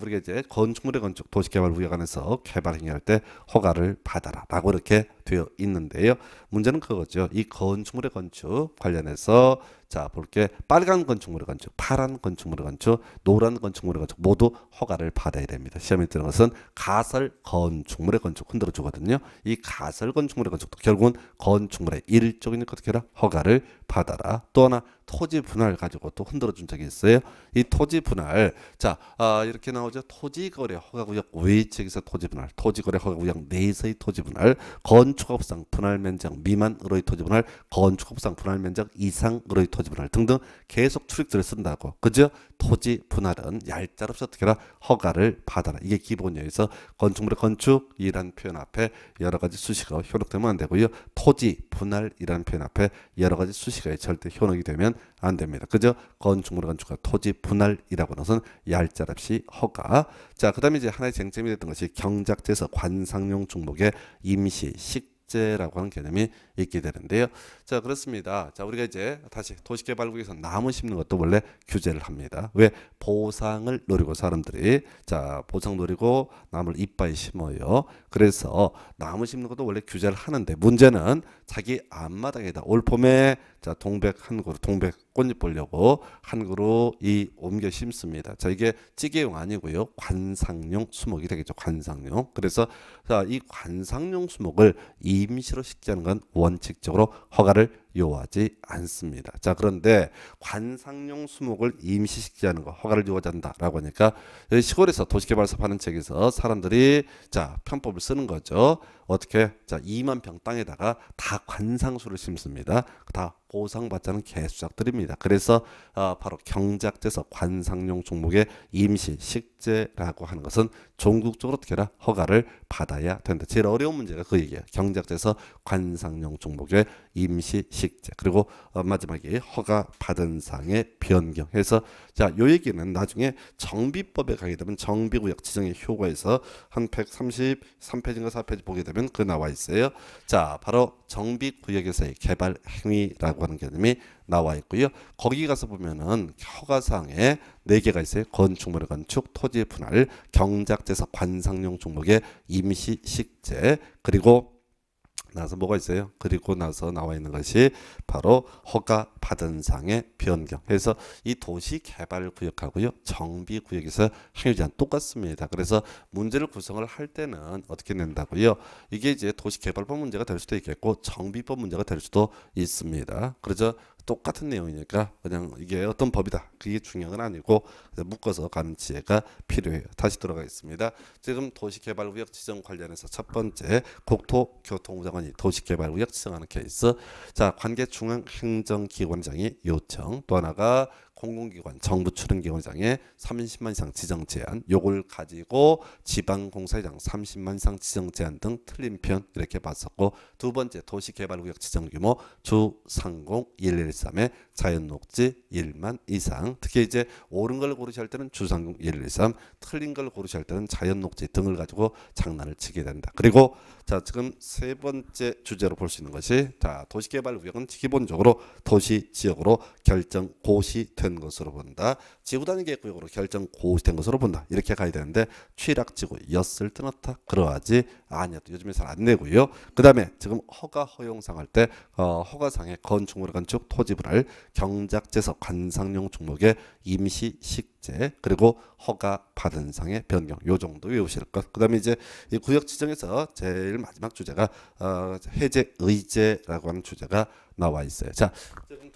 우리가 이제 건축물의 건축 도시개발 우여관에서 개발 행위할 때 허가를 받아라라고 이렇게 되어 있는데요. 문제는 그거죠. 이 건축물의 건축 관련해서 자 볼게 빨간 건축물의 건축, 파란 건축물의 건축, 노란 건축물의 건축 모두 허가를 받아야 됩니다. 시험에 드는 것은 가설 건축물의 건축 흔들어 주거든요. 이 가설 건축물의 건축도 결국은 건축물의 일종이니까 허가를 바다라또 하나 토지 분할 가지고 또 흔들어 준 적이 있어요. 이 토지 분할 자 아, 이렇게 나오죠. 토지 거래 허가구역 외측에서 토지 분할, 토지 거래 허가구역 내에서의 토지 분할, 건축업상 분할 면적 미만으로의 토지 분할, 건축업상 분할 면적 이상으로의 토지 분할 등등 계속 출입들을 쓴다고 그죠? 토지 분할은 얄짤없이 어떻게 라 허가를 받아라. 이게 기본이에요. 그래서 건축물의 건축이란 표현 앞에 여러 가지 수식어 효력되면 안 되고요. 토지 분할이라는 표현 앞에 여러 가지 수식 실에 절대 현혹이 되면 안 됩니다. 그저 건축물 건축과 토지 분할이라고 하는 얄짤없이 허가. 자, 그 다음에 이제 하나의 쟁점이 됐던 것이 경작지에서 관상용 중목의 임시 식 축제라고 하는 개념이 있게 되는데요. 자 그렇습니다. 자 우리가 이제 다시 도시개발국에서 나무 심는 것도 원래 규제를 합니다. 왜 보상을 노리고 사람들이 자 보상 노리고 나무를 이빨 심어요. 그래서 나무 심는 것도 원래 규제를 하는데 문제는 자기 앞마당에다 올 봄에 자 동백 한 그루 동백 꽃잎 보려고 한 그루 이 옮겨 심습니다. 자 이게 찌개용 아니고요. 관상용 수목이 되겠죠. 관상용. 그래서 자 이 관상용 수목을 임시로 식재하는 건 원칙적으로 허가를 요하지 않습니다. 자 그런데 관상용 수목을 임시 식재하는 거 허가를 요하지 않다라고 하니까 시골에서 도시개발사업하는 책에서 사람들이 자 편법을 쓰는 거죠. 어떻게 자 2만 평 땅에다가 다 관상수를 심습니다. 다 보상받자는 개수작들입니다 그래서 어, 바로 경작제서 관상용 종목의 임시 식재라고 하는 것은 종국적으로 어떻게 해라 허가를 받아야 된다. 제일 어려운 문제가 그 얘기예요. 경작돼서 관상용 종목의 임시 식재 그리고 어, 마지막에 허가 받은 상의 변경해서 자요 얘기는 나중에 정비법에 가게 되면 정비구역 지정의 효과에서 한 133페이지인가 4페이지 보게 되면 그 나와 있어요. 자 바로 정비구역에서의 개발 행위라고 하는 개념이 나와 있고요. 거기 가서 보면은 허가상에네 개가 있어요. 건축물의 건축, 토지의 분할, 경작재사 관상용 종목의 임시 식재, 그리고 나서 뭐가 있어요? 그리고 나서 나와 있는 것이 바로 허가 받은 상의 변경. 그래서 이 도시 개발 구역하고요. 정비 구역에서 행위제 똑같습니다. 그래서 문제를 구성을 할 때는 어떻게 낸다고요? 이게 이제 도시 개발법 문제가 될 수도 있겠고 정비법 문제가 될 수도 있습니다. 그래서 똑같은 내용이니까 그냥 이게 어떤 법이다 그게 중요한 건 아니고 묶어서 가는 지혜가 필요해요 다시 돌아가겠습니다 지금 도시개발구역 지정 관련해서 첫 번째 국토교통부 장관이 도시개발구역 지정하는 케이스 자 관계 중앙행정기관장이 요청 또 하나가 공공기관, 정부 출연기관장에 30만 이상 지정 제한, 요걸 가지고 지방공사장 30만 이상 지정 제한 등 틀린 편 이렇게 봤었고 두 번째 도시개발구역 지정 규모 주 상공 1 1 3에 자연 녹지 1만 이상 특히 이제 옳은 걸 고르실 때는 주상공 1, 2, 3 틀린 걸 고르실 때는 자연 녹지 등을 가지고 장난을 치게 된다. 그리고 자 지금 세 번째 주제로 볼 수 있는 것이 자 도시개발구역은 기본적으로 도시 지역으로 결정 고시된 것으로 본다. 지구 단계 구역으로 결정 고시된 것으로 본다. 이렇게 가야 되는데 취락지구였을 때나타 그러하지 아니었다. 요즘에 잘 안 내고요. 그 다음에 지금 허가 허용상 할때 어, 허가상의 건축물 건축 토지분할 경작재서 관상용 종목의 임시 식재 그리고 허가 받은 상의 변경 요 정도 외우실 것. 그다음에 이제 이 구역 지정에서 제일 마지막 주제가 어, 해제 의제라고 하는 주제가 나와 있어요. 자,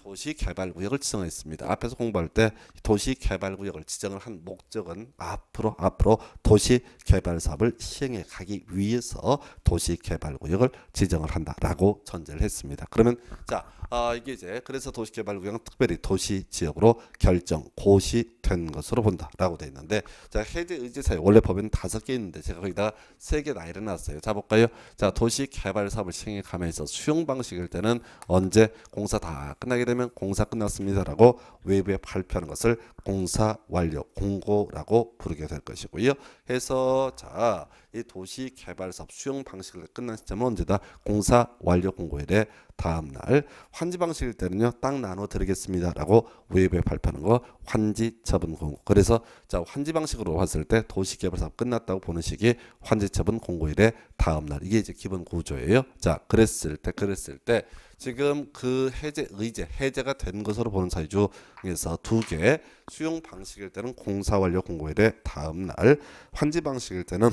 도시 개발 구역을 지정했습니다. 앞에서 공부할 때 도시 개발 구역을 지정을 한 목적은 앞으로 앞으로 도시 개발 사업을 시행해 가기 위해서 도시 개발 구역을 지정을 한다라고 전제를 했습니다. 그러면 자, 어, 이게 이제 그래서 도시 개발 구역은 특별히 도시 지역으로 결정 고시된 것으로 본다라고 돼 있는데 자, 해제 의지 사유 원래 법에는 다섯 개 있는데 제가 거기다 세개 나일어났어요 자, 볼까요? 자, 도시 개발 사업을 시행해 가면서 수용 방식일 때는 언제 이제 공사 다 끝나게 되면 공사 끝났습니다라고 외부에 발표하는 것을 공사 완료 공고라고 부르게 될 것이고요. 해서 자 이 도시 개발사업 수용 방식을 끝난 시점은 언제다 공사 완료 공고일에 다음 날 환지 방식일 때는요 딱 나눠 드리겠습니다라고 외부에 발표하는 거 환지 처분 공고 그래서 자 환지 방식으로 봤을 때 도시 개발 사업 끝났다고 보는 시기 환지 처분 공고일에 다음 날 이게 이제 기본 구조예요 자 그랬을 때 그랬을 때 지금 그 해제 의제 해제가 된 것으로 보는 사유중에서 두 개 수용 방식일 때는 공사 완료 공고일의 다음 날 환지 방식일 때는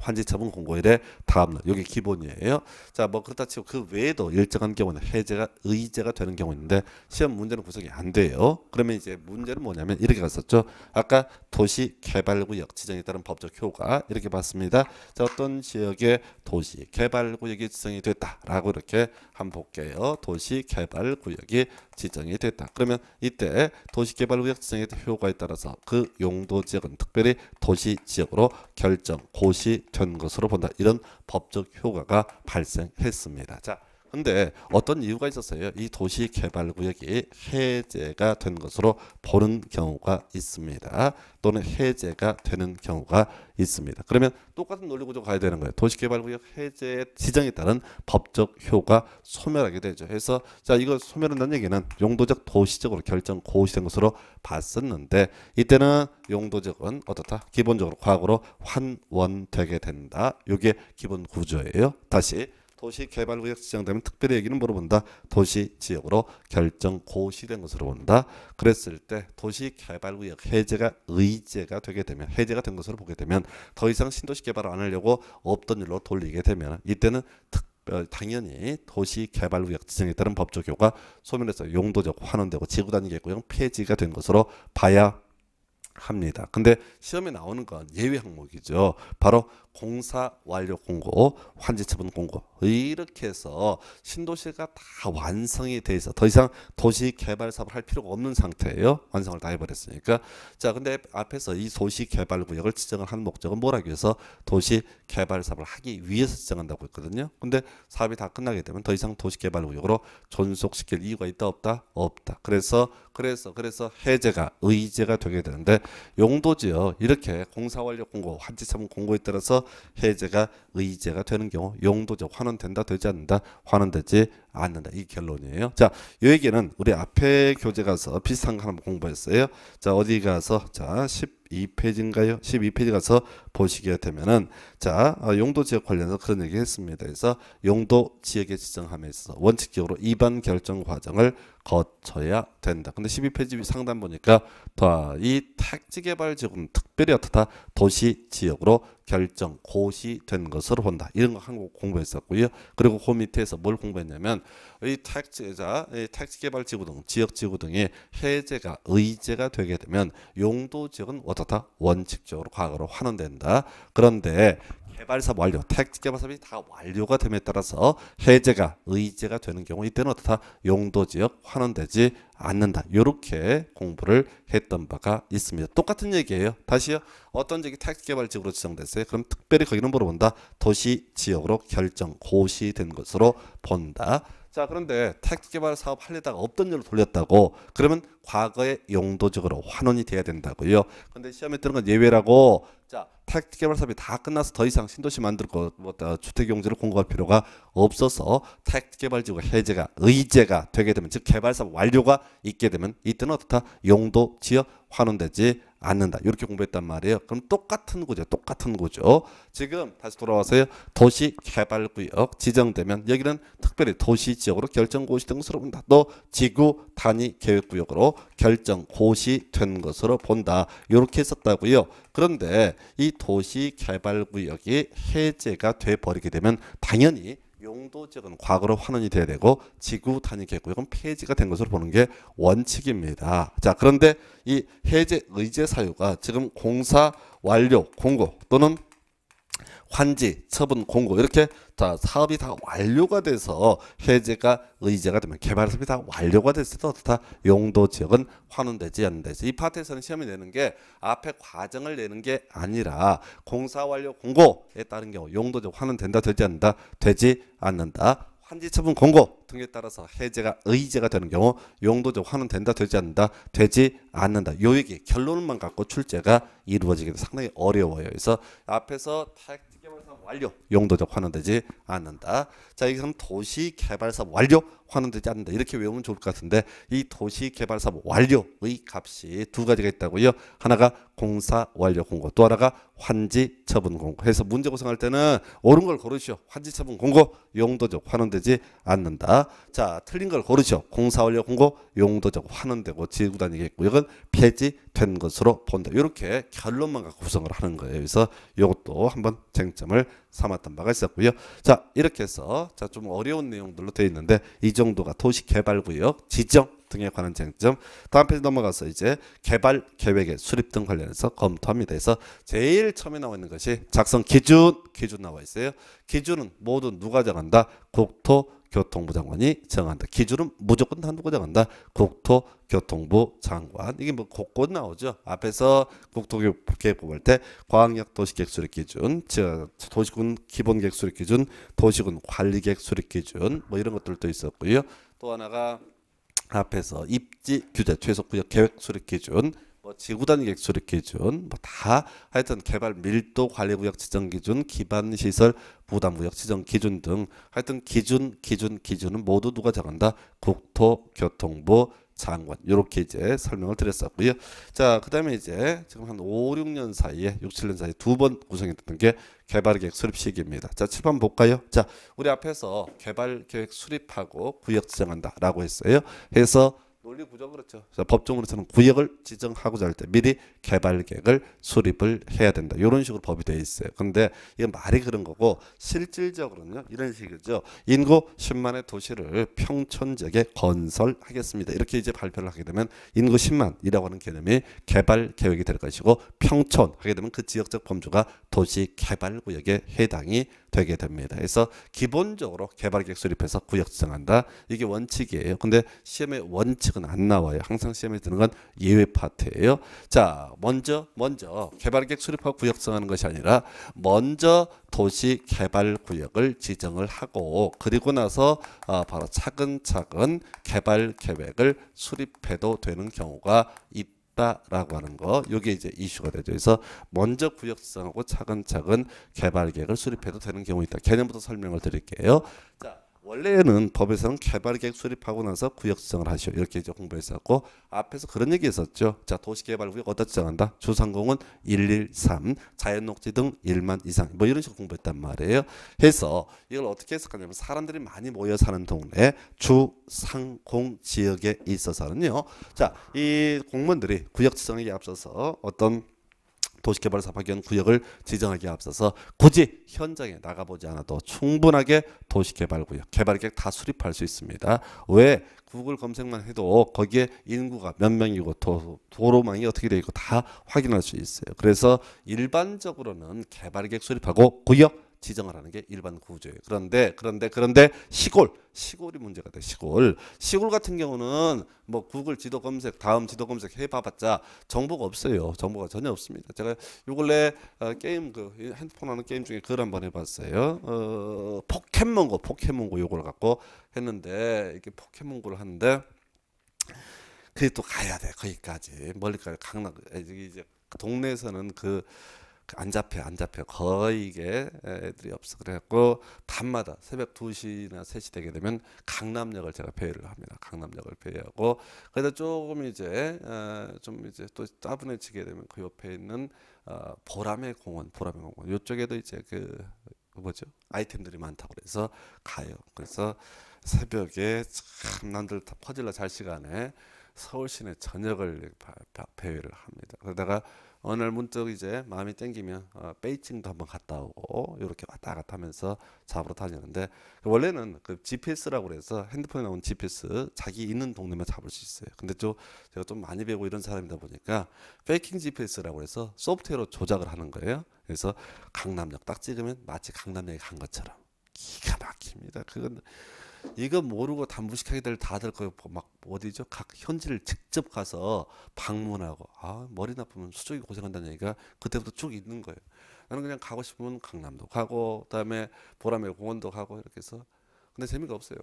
환지 처분 공고일에 다음날 여기 기본이에요. 자 뭐 그렇다 치고 그 외에도 일정한 경우는 해제가 의제가 되는 경우 있는데 시험 문제는 구성이 안 돼요. 그러면 이제 문제는 뭐냐면 이렇게 갔었죠. 아까 도시 개발구역 지정에 따른 법적 효과 이렇게 봤습니다. 자 어떤 지역에 도시 개발구역이 지정이 됐다라고 이렇게 한번 볼게요. 도시 개발구역이 지정이 됐다. 그러면 이때 도시 개발구역 지정에 효과에 따라서 그 용도 지역은 특별히 도시 지역으로 결정 고시 된 것으로 본다. 이런 법적 효과가 발생했습니다. 자, 근데 어떤 이유가 있었어요. 이 도시개발구역이 해제가 된 것으로 보는 경우가 있습니다. 또는 해제가 되는 경우가 있습니다. 그러면 똑같은 논리구조 가야 되는 거예요. 도시개발구역 해제 지정에 따른 법적 효과 소멸하게 되죠. 해서자 이거 소멸한다는 얘기는 용도적 도시적으로 결정 고시된 것으로 봤었는데 이때는 용도적은 어떻다? 기본적으로 과거로 환원되게 된다. 이게 기본 구조예요. 다시 도시개발구역 지정되면 특별히 얘기는 물어본다. 도시지역으로 결정 고시된 것으로 본다. 그랬을 때 도시개발구역 해제가 의제가 되게 되면 해제가 된 것으로 보게 되면 더 이상 신도시 개발을 안 하려고 없던 일로 돌리게 되면 이때는 특 어, 당연히 도시개발구역 지정에 따른 법조교가 소멸해서 용도적 환원되고 지구단위 계구역 폐지가 된 것으로 봐야 합니다. 근데 시험에 나오는 건 예외 항목이죠. 바로 공사 완료 공고, 환지 처분 공고 이렇게 해서 신도시가 다 완성이 돼 있어. 더 이상 도시 개발 사업을 할 필요가 없는 상태예요. 완성을 다 해버렸으니까. 자, 근데 앞에서 이 도시 개발 구역을 지정을 한 목적은 뭐라고 해서 도시 개발 사업을 하기 위해서 지정한다고 했거든요. 근데 사업이 다 끝나게 되면 더 이상 도시 개발 구역으로 존속시킬 이유가 있다 없다 없다. 그래서 그래서 그래서 해제가 의제가 되게 되는데 용도지역 이렇게 공사완료 공고 환지참 공고에 따라서 해제가 의제가 되는 경우 용도적 환원된다 되지 않는다 환원되지 않는다. 이 결론이에요. 자, 이 얘기는 우리 앞에 교재 가서 비슷한 거 하나 공부했어요. 자, 어디 가서 자, 12페이지인가요? 12페이지 가서 보시게 되면은 자, 어, 용도 지역 관련해서 그런 얘기 했습니다. 그래서 용도 지역의 지정함에 있어서 원칙적으로 이반 결정 과정을 거쳐야 된다. 근데 12페이지 상단 보니까 다이 택지 개발 지역은 특별히 어떻다 도시 지역으로 결정, 고시 된것으로 본다. 이런 거 한국 공부했었고요. 그리고 그 밑에서 뭘 공부했냐면 이 택지자, 이 택지 개발 지구 등 지역 지구 등의 해제가 의제가 되게 되면 용도 지역은 어떻다? 원칙적으로 과거로 환원된다. 그런데 개발사 완료, 택지 개발사업이 다 완료가 됨에 따라서 해제가 의제가 되는 경우 이때는 어떻다? 용도 지역 환원되지 않는다. 이렇게 공부를 했던 바가 있습니다. 똑같은 얘기예요. 다시요. 어떤 지역이 택지 개발지역으로 지정됐어요. 그럼 특별히 거기는 물어본다. 도시 지역으로 결정 고시된 것으로 본다. 자 그런데 택지 개발 사업 하려다가 없던 일로 돌렸다고 그러면 과거의 용도적으로 환원이 돼야 된다고요. 근데 시험에 뜨는 건 예외라고. 자택 개발 사업이 다 끝나서 더 이상 신도시 만들 고 뭐, 어, 주택 용지를 공급할 필요가 없어서 택 개발 지구가 해제가 의제가 되게 되면 즉 개발 사업 완료가 있게 되면 이때는 어떻다 용도 지역 환원되지 않는다. 이렇게 공부했단 말이에요. 그럼 똑같은 거죠. 똑같은 거죠. 지금 다시 돌아와서요. 도시 개발 구역 지정되면 여기는 특별히 도시 지역으로 결정 고시된 것으로 본다. 또 지구 단위 계획 구역으로 결정 고시된 것으로 본다. 이렇게 했었다고요. 그런데 이 도시 개발 구역이 해제가 돼 버리게 되면 당연히 용도 지역은 과거로 환원이 돼야 되고 지구 단위 계획은 폐지가 된 것으로 보는 게 원칙입니다. 자 그런데 이 해제 의제 사유가 지금 공사 완료 공고 또는 환지, 처분 공고 이렇게 다 사업이 다 완료가 돼서 해제가 의제가 되면 개발 사업이 다 완료가 됐을 때다 용도 지역은 환원되지 않는데서 이 파트에서는 시험이 내는 게 앞에 과정을 내는 게 아니라 공사 완료 공고에 따른 경우 용도 지역 환원된다 되지 않는다 되지 않는다 환지 처분 공고 등에 따라서 해제가 의제가 되는 경우 용도적 환원된다 되지 않는다 되지 않는다 요 얘기 결론만 갖고 출제가 이루어지기도 상당히 어려워요 그래서 앞에서 택 완료 용도 적환원되지 않는다. 자 여기서는 도시 개발 사업 완료 환원되지 않는다. 이렇게 외우면 좋을 것 같은데 이 도시 개발 사업 완료의 값이 두 가지가 있다고요. 하나가 공사 완료 공고 또 하나가 환지 처분 공고. 해서 문제 구성할 때는 옳은 걸 고르시오. 환지 처분 공고 용도적 환원되지 않는다. 자, 틀린 걸 고르시오. 공사 완료 공고 용도적 환원되고 지구 단위겠구 이건 폐지된 것으로 본다. 이렇게 결론만 갖고 구성을 하는 거예요. 그래서 이것도 한번 쟁점을 삼았던 바가 있었고요. 자, 이렇게 해서 자, 좀 어려운 내용들로 되어 있는데 이 정도가 도시 개발 구역 지정 등에 관한 쟁점 다음 페이지 넘어가서 이제 개발 계획의 수립 등 관련해서 검토합니다. 그래서 제일 처음에 나와 있는 것이 작성 기준 기준 나와 있어요. 기준은 모두 누가 정한다? 국토교통부 장관이 정한다. 기준은 무조건 다 누가 정한다? 국토교통부 장관. 이게 뭐 곳곳 나오죠. 앞에서 국토계획 뽑을 때과학 도시계획 수립 기준, 도시군 기본계획 수립 기준, 도시군 관리계획 수립 기준 뭐 이런 것들도 있었고요. 또 하나가 앞에서 입지 규제 최소구역 계획 수립 기준 뭐 지구단 위 계획 수립 기준 뭐 다 하여튼 개발 밀도 관리 구역 지정 기준 기반 시설 부담 구역 지정 기준 등 하여튼 기준 기준 기준은 모두 누가 정한다 국토교통부 장관 이렇게 이제 설명을 드렸었고요. 자, 그다음에 이제 지금 한 5, 6년 사이에 6, 7년 사이에 두 번 구성이 됐던 게 개발 계획 수립 시기입니다. 자, 7번 볼까요? 자, 우리 앞에서 개발 계획 수립하고 구역 지정한다라고 했어요. 해서 논리 구조 그렇죠. 법정으로서는 구역을 지정하고자 할 때 미리 개발 계획을 수립을 해야 된다. 이런 식으로 법이 돼 있어요. 그런데 이건 말이 그런 거고 실질적으로는요. 이런 식이죠. 인구 10만의 도시를 평촌 지역에 건설하겠습니다. 이렇게 이제 발표를 하게 되면 인구 10만이라고 하는 개념이 개발 계획이 될 것이고 평촌 하게 되면 그 지역적 범주가 도시 개발 구역에 해당이 되게 됩니다. 그래서 기본적으로 개발 계획 수립해서 구역 지정한다. 이게 원칙이에요. 근데 시험의 원칙은 안 나와요. 항상 시험에 드는 건 예외 파트예요. 자, 먼저 먼저 개발 계획 수립하고 구역 지정하는 것이 아니라 먼저 도시 개발 구역을 지정을 하고 그리고 나서 아, 바로 차근차근 개발 계획을 수립해도 되는 경우가 있 있다라고 하는 거 이게 이제 이슈가 되죠. 그래서 먼저 구역 지정하고 차근차근 개발 계획을 수립해도 되는 경우 있다. 개념부터 설명을 드릴게요. 자, 원래는 법에서는 개발 계획 수립하고 나서 구역 지정을 하시오. 이렇게 이제 공부했었고 앞에서 그런 얘기 했었죠. 자, 도시 개발 구역 어디다 지정한다? 주상공은 113, 자연 녹지 등 1만 이상. 뭐 이런 식으로 공부했단 말이에요. 해서 이걸 어떻게 해석하냐면 사람들이 많이 모여 사는 동네 주상공 지역에 있어서는요. 자, 이 공무원들이 구역 지정에 앞서서 어떤 도시개발 사업기관 구역을 지정하기에 앞서서 굳이 현장에 나가보지 않아도 충분하게 도시개발 구역, 개발 계획 다 수립할 수 있습니다. 왜 구글 검색만 해도 거기에 인구가 몇 명이고 도, 로망이 어떻게 되어 있고 다 확인할 수 있어요. 그래서 일반적으로는 개발 계획 수립하고 구역 지정을 하는 게 일반 구조예요. 그런데 그런데 그런데 시골 시골이 문제가 돼. 시골 시골 같은 경우는 뭐 구글 지도 검색 다음 지도 검색 해 봐봤자 정보가 없어요. 정보가 전혀 없습니다. 제가 요 근래 어, 게임 그 핸드폰 하는 게임 중에 그걸 한번 해봤어요. 어, 포켓몬고 포켓몬고 요걸 갖고 했는데 이게 포켓몬고를 하는데 그게 또 가야 돼 거기까지 멀리까지 강남 이제 동네에서는 그그 안 잡혀 안 잡혀 거의 이게 애들이 없어 그래갖고 밤마다 새벽 2시나 3시 되게 되면 강남역을 제가 배회를 합니다 강남역을 배회하고 그래서 조금 이제 좀 이제 또 따분해지게 되면 그 옆에 있는 어, 보람의 공원 보람의 공원 이쪽에도 이제 그 뭐죠 아이템들이 많다고 그래서 가요 그래서 새벽에 참 남들 다 퍼질러 잘 시간에 서울 시내 저녁을 배회를 합니다 그러다가 어느 날 문득 이제 마음이 땡기면 어, 베이징도 한번 갔다 오고 이렇게 왔다 갔다 하면서 잡으러 다녔는데 그 원래는 그 GPS라고 그래서 핸드폰에 나온 GPS 자기 있는 동네만 잡을 수 있어요. 근데 좀 제가 좀 많이 배우고 이런 사람이다 보니까 페이킹 GPS라고 해서 소프트웨어로 조작을 하는 거예요. 그래서 강남역 딱 찍으면 마치 강남역에 간 것처럼 기가 막힙니다. 그건 이거 모르고 다무식하게될 다들 거기 뭐 막 어디죠? 각 현지를 직접 가서 방문하고 아 머리 나쁘면 수족이 고생한다는 얘기가 그때부터 쭉 있는 거예요. 나는 그냥 가고 싶으면 강남도 가고 그다음에 보라매 공원도 가고 이렇게 해서 근데 재미가 없어요.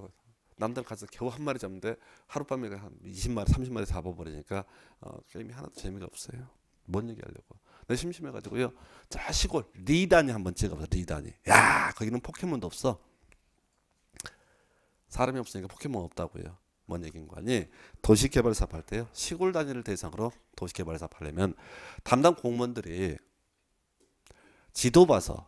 남들 가서 겨우 한 마리 잡는데 하룻밤에 한 20마리, 30마리 잡아버리니까 어, 게임이 하나도 재미가 없어요. 뭔 얘기 하려고. 내 심심해가지고요. 자 시골 리단이 한번 찍어봐 리단이. 야 거기는 포켓몬도 없어. 사람이 없으니까 포켓몬 없다고요. 뭔얘긴가거 아니? 도시개발 사업할 때요. 시골 단위를 대상으로 도시개발 사업하려면 담당 공무원들이 지도 봐서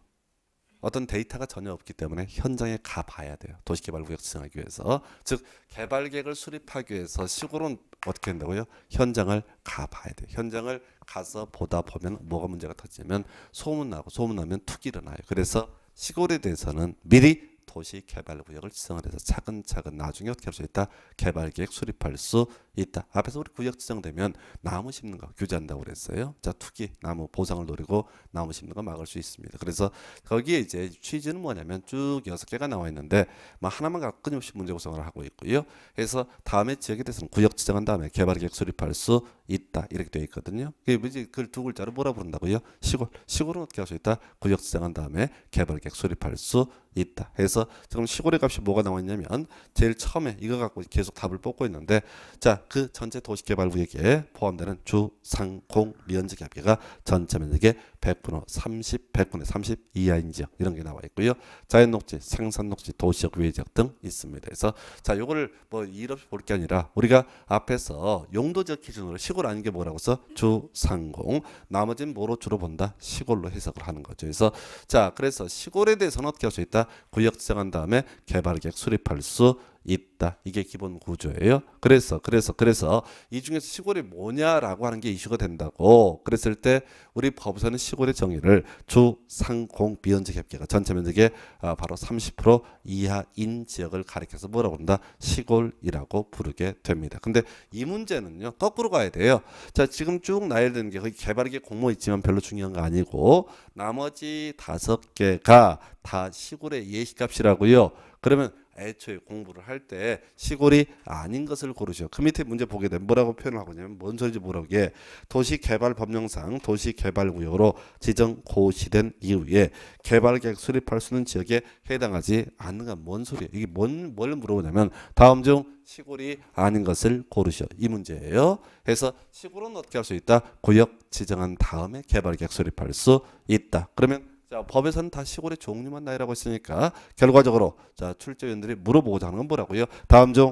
어떤 데이터가 전혀 없기 때문에 현장에 가봐야 돼요. 도시개발구역 지정하기 위해서. 즉 개발 계획을 수립하기 위해서 시골은 어떻게 한다고요? 현장을 가봐야 돼요. 현장을 가서 보다 보면 뭐가 문제가 터지냐면 소문나고 소문나면 툭 일어나요. 그래서 시골에 대해서는 미리 도시 개발 구역을 지정을 해서 차근차근 나중에 어떻게 할 수 있다? 개발 계획 수립할 수 있다. 앞에서 우리 구역 지정되면 나무 심는 거 규제한다고 그랬어요. 자, 투기 나무 보상을 노리고 나무 심는 거 막을 수 있습니다. 그래서 거기에 이제 취지는 뭐냐면 쭉 여섯 개가 나와 있는데 뭐 하나만 갖고 끊임없이 문제 구성을 하고 있고요. 그래서 다음에 지역에 대해서는 구역 지정한 다음에 개발 계획 수립할 수 있다 이렇게 되어 있거든요. 그게 뭐그두 글자로 뭐라 부른다고요? 시골. 시골은 어떻게 할 수 있다? 구역 지정한 다음에 개발객 수립할 수 있다. 해서 지금 시골의 값이 뭐가 나왔냐면 제일 처음에 이거 갖고 계속 답을 뽑고 있는데 자 그 전체 도시개발구역에 포함되는 주상공 면적 합계가 전체 면적의 100분의 30, 100분의 30 이하인 지역 이런 게 나와 있고요. 자연녹지, 생산녹지, 도시역 외지역 등 있습니다. 그래서 자 요거를 뭐일 없이 볼 게 아니라 우리가 앞에서 용도적 기준으로 시골 시골 아닌 게 뭐라고 써? 주상공. 나머지는 뭐로 주로 본다? 시골로 해석을 하는 거죠. 그래서 자, 그래서 시골에 대해서는 어떻게 할 수 있다? 구역 지정한 다음에 개발 계획 수립할 수 있다. 이게 기본 구조예요. 그래서 그래서 그래서 이 중에서 시골이 뭐냐라고 하는 게 이슈가 된다고 그랬을 때 우리 법사는 시골의 정의를 주 상공 비연지 협계가 전체 면적의 아, 바로 30% 이하인 지역을 가리켜서 뭐라고 한다? 시골이라고 부르게 됩니다. 근데 이 문제는요. 거꾸로 가야 돼요. 자, 지금 쭉 나열되는 게 거의 개발계 공모 있지만 별로 중요한 거 아니고 나머지 다섯 개가 다 시골의 예시값이라고요. 그러면 애초에 공부를 할 때 시골이 아닌 것을 고르죠. 그 밑에 문제 보게 되면 뭐라고 표현하고 있냐면 뭔 소리인지 모르게 도시개발법령상 도시개발구역으로 지정 고시된 이후에 개발계획 수립할 수 있는 지역에 해당하지 않는 건 뭔 소리예요. 이게 뭔, 뭘 물어보냐면 다음 중 시골이 아닌 것을 고르셔. 이 문제예요. 해서 시골은 어떻게 할 수 있다? 구역 지정한 다음에 개발계획 수립할 수 있다. 그러면 자, 법에서는 다 시골의 종류만 나이라고 했으니까 결과적으로 자, 출제위원들이 물어보고자 하는 건 뭐라고요? 다음 중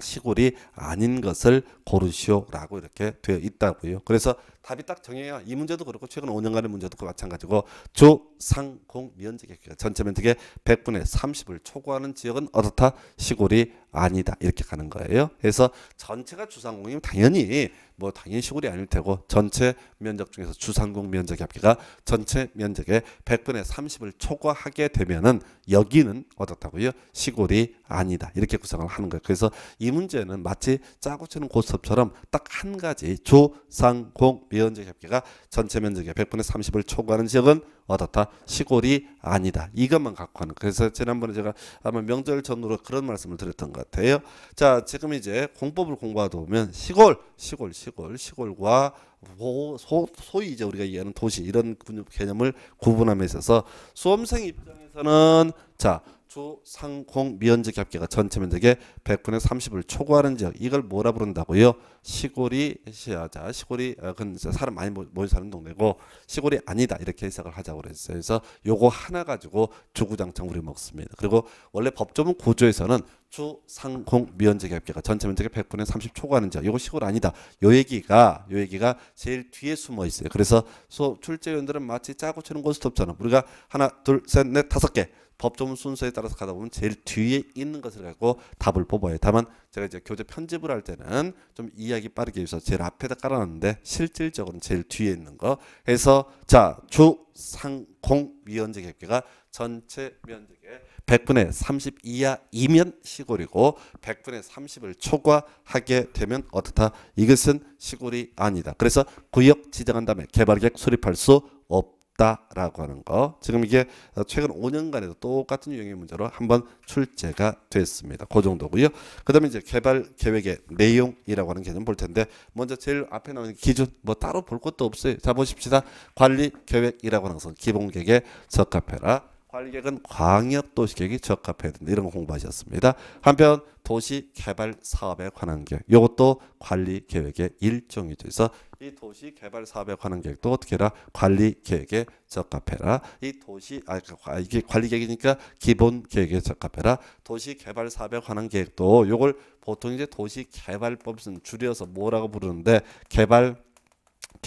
시골이 아닌 것을 고르시오라고 이렇게 되어 있다고요. 그래서 답이 딱 정해야 이 문제도 그렇고 최근 5년간의 문제도 그 마찬가지고 주 상공 면적의 그러니까 전체 면적의 100분의 30을 초과하는 지역은 어떻다? 시골이 아니다. 이렇게 가는 거예요. 그래서 전체가 주상공이면 당연히 뭐 당연히 시골이 아닐 테고 전체 면적 중에서 주상공 면적의 합계가 전체 면적의 100분의 30을 초과하게 되면은 여기는 어떻다고요? 시골이 아니다. 이렇게 구성을 하는 거예요. 그래서 이 문제는 마치 짜고 치는 고스톱처럼 딱 한 가지 주상공 면적 합계가 전체 면적의 100분의 30을 초과하는 지역은 어떻다 시골이 아니다 이것만 갖고 하는 그래서 지난번에 제가 아마 명절 전후로 그런 말씀을 드렸던 것 같아요 자 지금 이제 공법을 공부하다 보면 시골 시골 시골 시골과 소, 소, 소위 이제 우리가 이해하는 도시 이런 개념을 구분함에 있어서 수험생 입장에서는 자주 상공 미연적 합계가 전체 면적의 100분의 30을 초과하는 지역 이걸 뭐라 부른다고요? 시골이 시자 시골이 그 사람 많이 모여 사는 동네고 시골이 아니다 이렇게 해석을 하자고 그랬어요. 그래서 요거 하나 가지고 주구장창 우리 먹습니다. 그리고 원래 법조문 구조에서는 주 상공 미연적 합계가 전체 면적의 100분의 30 초과하는 지역. 이거 시골 아니다. 요 얘기가 요 얘기가 제일 뒤에 숨어 있어요. 그래서 소 출제위원들은 마치 짜고 치는 고스톱처럼 우리가 하나 둘 셋 넷 다섯 개 법조문 순서에 따라서 가다 보면 제일 뒤에 있는 것을 갖고 답을 뽑아요. 다만 제가 이제 교재 편집을 할 때는 좀 이야기 빠르게 해서 제일 앞에다 깔아놨는데 실질적으로는 제일 뒤에 있는 거. 해서 자주 상공 미연적 합계가 전체 면적의 100분의 30 이하이면 시골이고 100분의 30을 초과하게 되면 어떻다? 이것은 시골이 아니다. 그래서 구역 지정한 다음에 개발계획 수립할 수 없다라고 하는 거. 지금 이게 최근 5년간에도 똑같은 유형의 문제로 한번 출제가 됐습니다. 그 정도고요. 그 다음에 이제 개발 계획의 내용이라고 하는 개념 볼 텐데 먼저 제일 앞에 나오는 기준 뭐 따로 볼 것도 없어요. 자 보십시다. 관리 계획이라고 하는 것은 기본 계획에 적합해라. 관리계획은 광역도시계획이 적합해야 된다. 이런 거 공부하셨습니다. 한편 도시개발사업에 관한 계획 이것도 관리계획의 일종이 돼서 이 도시개발사업에 관한 계획도 어떻게 해라 관리계획에 적합해라 이 도시 아, 아 이게 관리계획이니까 기본계획에 적합해라 도시개발사업에 관한 계획도 요걸 보통 이제 도시개발법 줄여서 뭐라고 부르는데 개발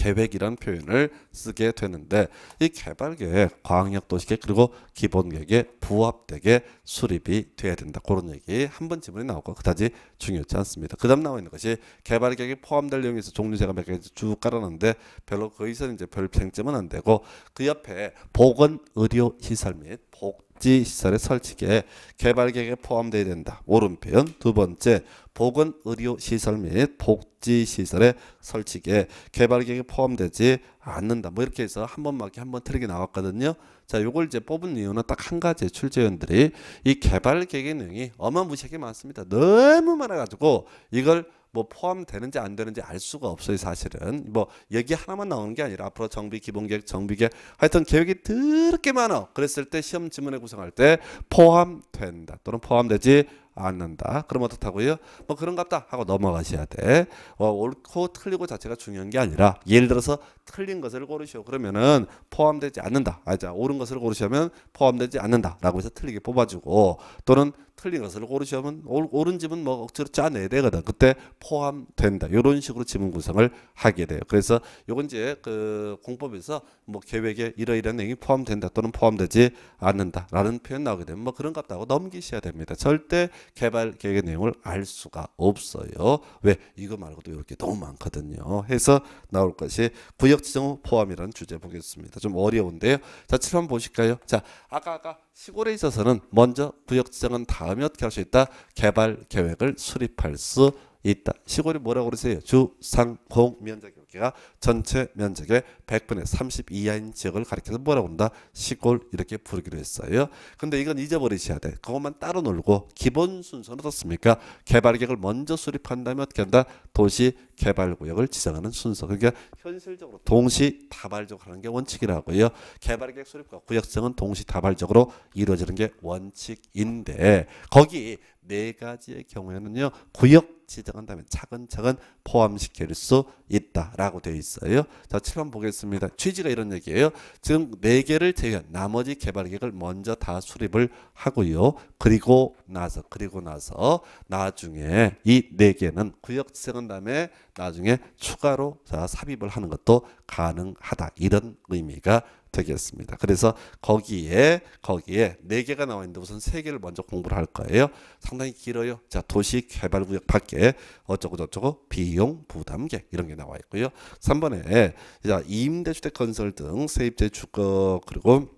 계획이란 표현을 쓰게 되는데 이 개발계획, 광역 도시계획 그리고 기본계획에 부합되게 수립이 돼야 된다. 그런 얘기 한 번질문이 나오고 그다지 중요치 않습니다. 그 다음 나와 있는 것이 개발계획에 포함될 내용에서 종류 제가 몇개쭉 깔아놨는데 별로 거기서 그 이제 별 쟁점은 안 되고 그 옆에 보건, 의료, 시설 및복 복지 시설의 설치계 개발 계획에 포함되어야 된다. 오른편 두 번째 보건 의료 시설 및 복지 시설의 설치에 개발 계획에 포함되지 않는다. 뭐 이렇게 해서 한번 맞게 한번 틀리게 나왔거든요. 자, 요걸 이제 뽑은 이유는 딱 한 가지 출제위원들이 이 개발 계획의 내용이 어마무시하게 많습니다. 너무 많아가지고 이걸 뭐 포함되는지 안 되는지 알 수가 없어요 사실은 뭐 얘기 하나만 나오는 게 아니라 앞으로 정비 기본계획 정비계획 하여튼 계획이 더럽게 많아 그랬을 때 시험 지문에 구성할 때 포함된다 또는 포함되지 않는다 그럼 어떻다고요 뭐 그런갑다 하고 넘어가셔야 돼 어, 옳고 틀리고 자체가 중요한 게 아니라 예를 들어서 틀린 것을 고르시오 그러면은 포함되지 않는다 아자 옳은 것을 고르시면 포함되지 않는다 라고 해서 틀리게 뽑아주고 또는 틀린 것을 옳르시면 옳은 집은 뭐 억지로 짜내야 되거든. 그때 포함된다. 이런 식으로 지문 구성을 하게 돼요. 그래서 요건 이제 그 공법에서 뭐 계획에 이러이러한 내용이 포함된다 또는 포함되지 않는다라는 표현 나오게 되면 뭐 그런 것 같다고 넘기셔야 됩니다. 절대 개발 계획의 내용을 알 수가 없어요. 왜 이거 말고도 이렇게 너무 많거든요. 해서 나올 것이 구역 지정 후 포함이라는 주제 보겠습니다. 좀 어려운데요. 자, 7번 보실까요? 자, 아까 아까 시골에 있어서는 먼저 구역 지정은 다 다음에 어떻게 할 수 있다? 개발 계획을 수립할 수 있다. 시골이 뭐라고 그러세요? 주상공 면적 개가 전체 면적의 100분의 30 이하인 지역을 가리켜서 뭐라고 한다? 시골 이렇게 부르기로 했어요. 근데 이건 잊어버리셔야 돼. 그것만 따로 놀고 기본 순서는 어떻습니까? 개발 계획을 먼저 수립한 다면 어떻게 한다? 도시 개발 구역을 지정하는 순서. 그러니까 현실적으로 동시다발적으로 하는 게 원칙이라고요. 개발 계획 수립과 구역성은 동시다발적으로 이루어지는 게 원칙인데 거기 네 가지의 경우에는요. 구역 지정한 다음에 차근차근 포함시킬 수 있다라고 되어 있어요. 자, 7번 보겠습니다. 취지가 이런 얘기예요. 지금 네개를 제외한 나머지 개발 계획을 먼저 다 수립을 하고요. 그리고 나서 그리고 나서 나중에 이 네개는 구역 지정한 다음에 나중에 추가로 자, 삽입을 하는 것도 가능하다. 이런 의미가 되겠습니다. 그래서 거기에 거기에 네 개가 나와 있는데 우선 세 개를 먼저 공부를 할 거예요. 상당히 길어요. 자, 도시 개발 구역 밖에 어쩌고 저쩌고 비용 부담계 이런 게 나와 있고요. 3번에 자, 임대 주택 건설 등 세입자 주거 그리고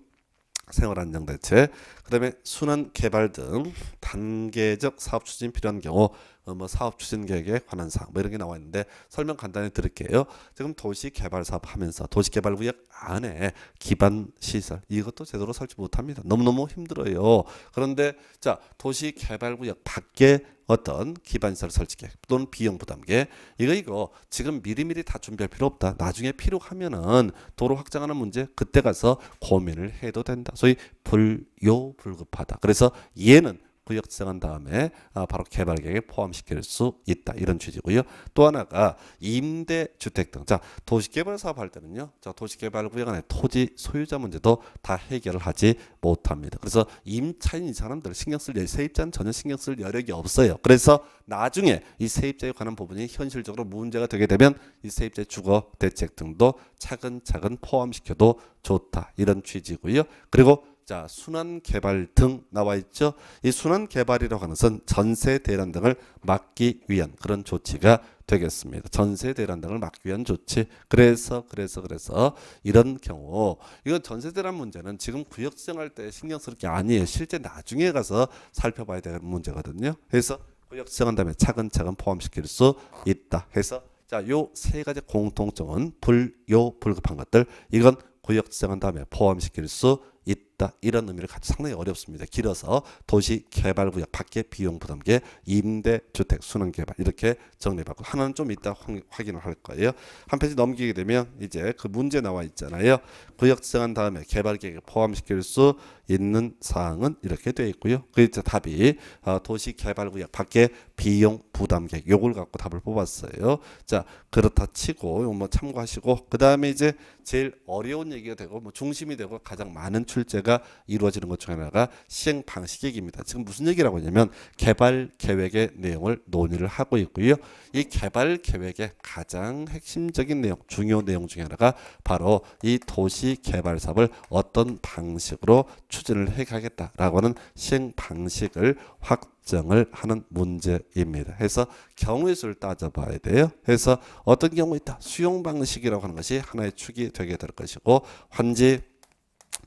생활 안정 대책, 그다음에 순환 개발 등 단계적 사업 추진 필요한 경우 어, 뭐 사업 추진 계획에 관한 사항 뭐 이런 게 나와 있는데 설명 간단히 드릴게요. 지금 도시 개발 사업 하면서 도시 개발 구역 안에 기반 시설 이것도 제대로 설치 못 합니다. 너무너무 힘들어요. 그런데 자, 도시 개발 구역 밖에 어떤 기반시설 설치 계획 또는 비용 부담 계획 이거 이거 지금 미리미리 다 준비할 필요 없다 나중에 필요하면은 도로 확장하는 문제 그때 가서 고민을 해도 된다 소위 불요불급하다 그래서 얘는 구역지정한 다음에 아, 바로 개발 계획에 포함시킬 수 있다 이런 취지고요. 또 하나가 임대 주택 등. 자 도시개발 사업할 때는요. 자 도시개발 구역 안에 토지 소유자 문제도 다 해결을 하지 못합니다. 그래서 임차인 이 사람들 신경 쓸 세입자는 전혀 신경 쓸 여력이 없어요. 그래서 나중에 이 세입자에 관한 부분이 현실적으로 문제가 되게 되면 이세입자 주거 대책 등도 차근차근 포함시켜도 좋다 이런 취지고요. 그리고 자, 순환 개발 등 나와 있죠. 이 순환 개발이라고 하는 것은 전세 대란 등을 막기 위한 그런 조치가 되겠습니다. 전세 대란 등을 막기 위한 조치. 그래서 그래서 그래서 이런 경우 이거 전세 대란 문제는 지금 구역 지정할 때 신경 쓸 게 아니에요. 실제 나중에 가서 살펴봐야 될 문제거든요. 그래서 구역 지정한 다음에 차근차근 포함시킬 수 있다. 해서 자, 요 세 가지 공통점은 불요 불급한 것들 이건 구역 지정한 다음에 포함시킬 수 있다. 이런 의미를 갖지 상당히 어렵습니다. 길어서 도시 개발 구역 밖에 비용 부담계 임대 주택 순환 개발 이렇게 정리받고 하나는 좀 이따 확인을 할 거예요. 한 페이지 넘기게 되면 이제 그 문제 나와 있잖아요. 구역 지정한 다음에 개발 계획에 포함시킬 수 있는 사항은 이렇게 되어 있고요. 그 이제 답이 어, 도시 개발 구역 밖에 비용 부담 계획 요걸 갖고 답을 뽑았어요. 자, 그렇다 치고 뭐 참고하시고 그다음에 이제 제일 어려운 얘기가 되고 뭐 중심이 되고 가장 많은 출제가 이루어지는 것 중 하나가 시행 방식 얘기입니다. 지금 무슨 얘기라고 하냐면 개발 계획의 내용을 논의를 하고 있고요. 이 개발 계획의 가장 핵심적인 내용, 중요 내용 중 하나가 바로 이 도시 개발 사업을 어떤 방식으로 추진을 해 가겠다라고 하는 시행 방식을 확 정을 하는 문제입니다. 해서 경우 수를 따져봐야 돼요. 해서 어떤 경우 있다. 수용 방식이라고 하는 것이 하나의 축이 되게 될 것이고 환지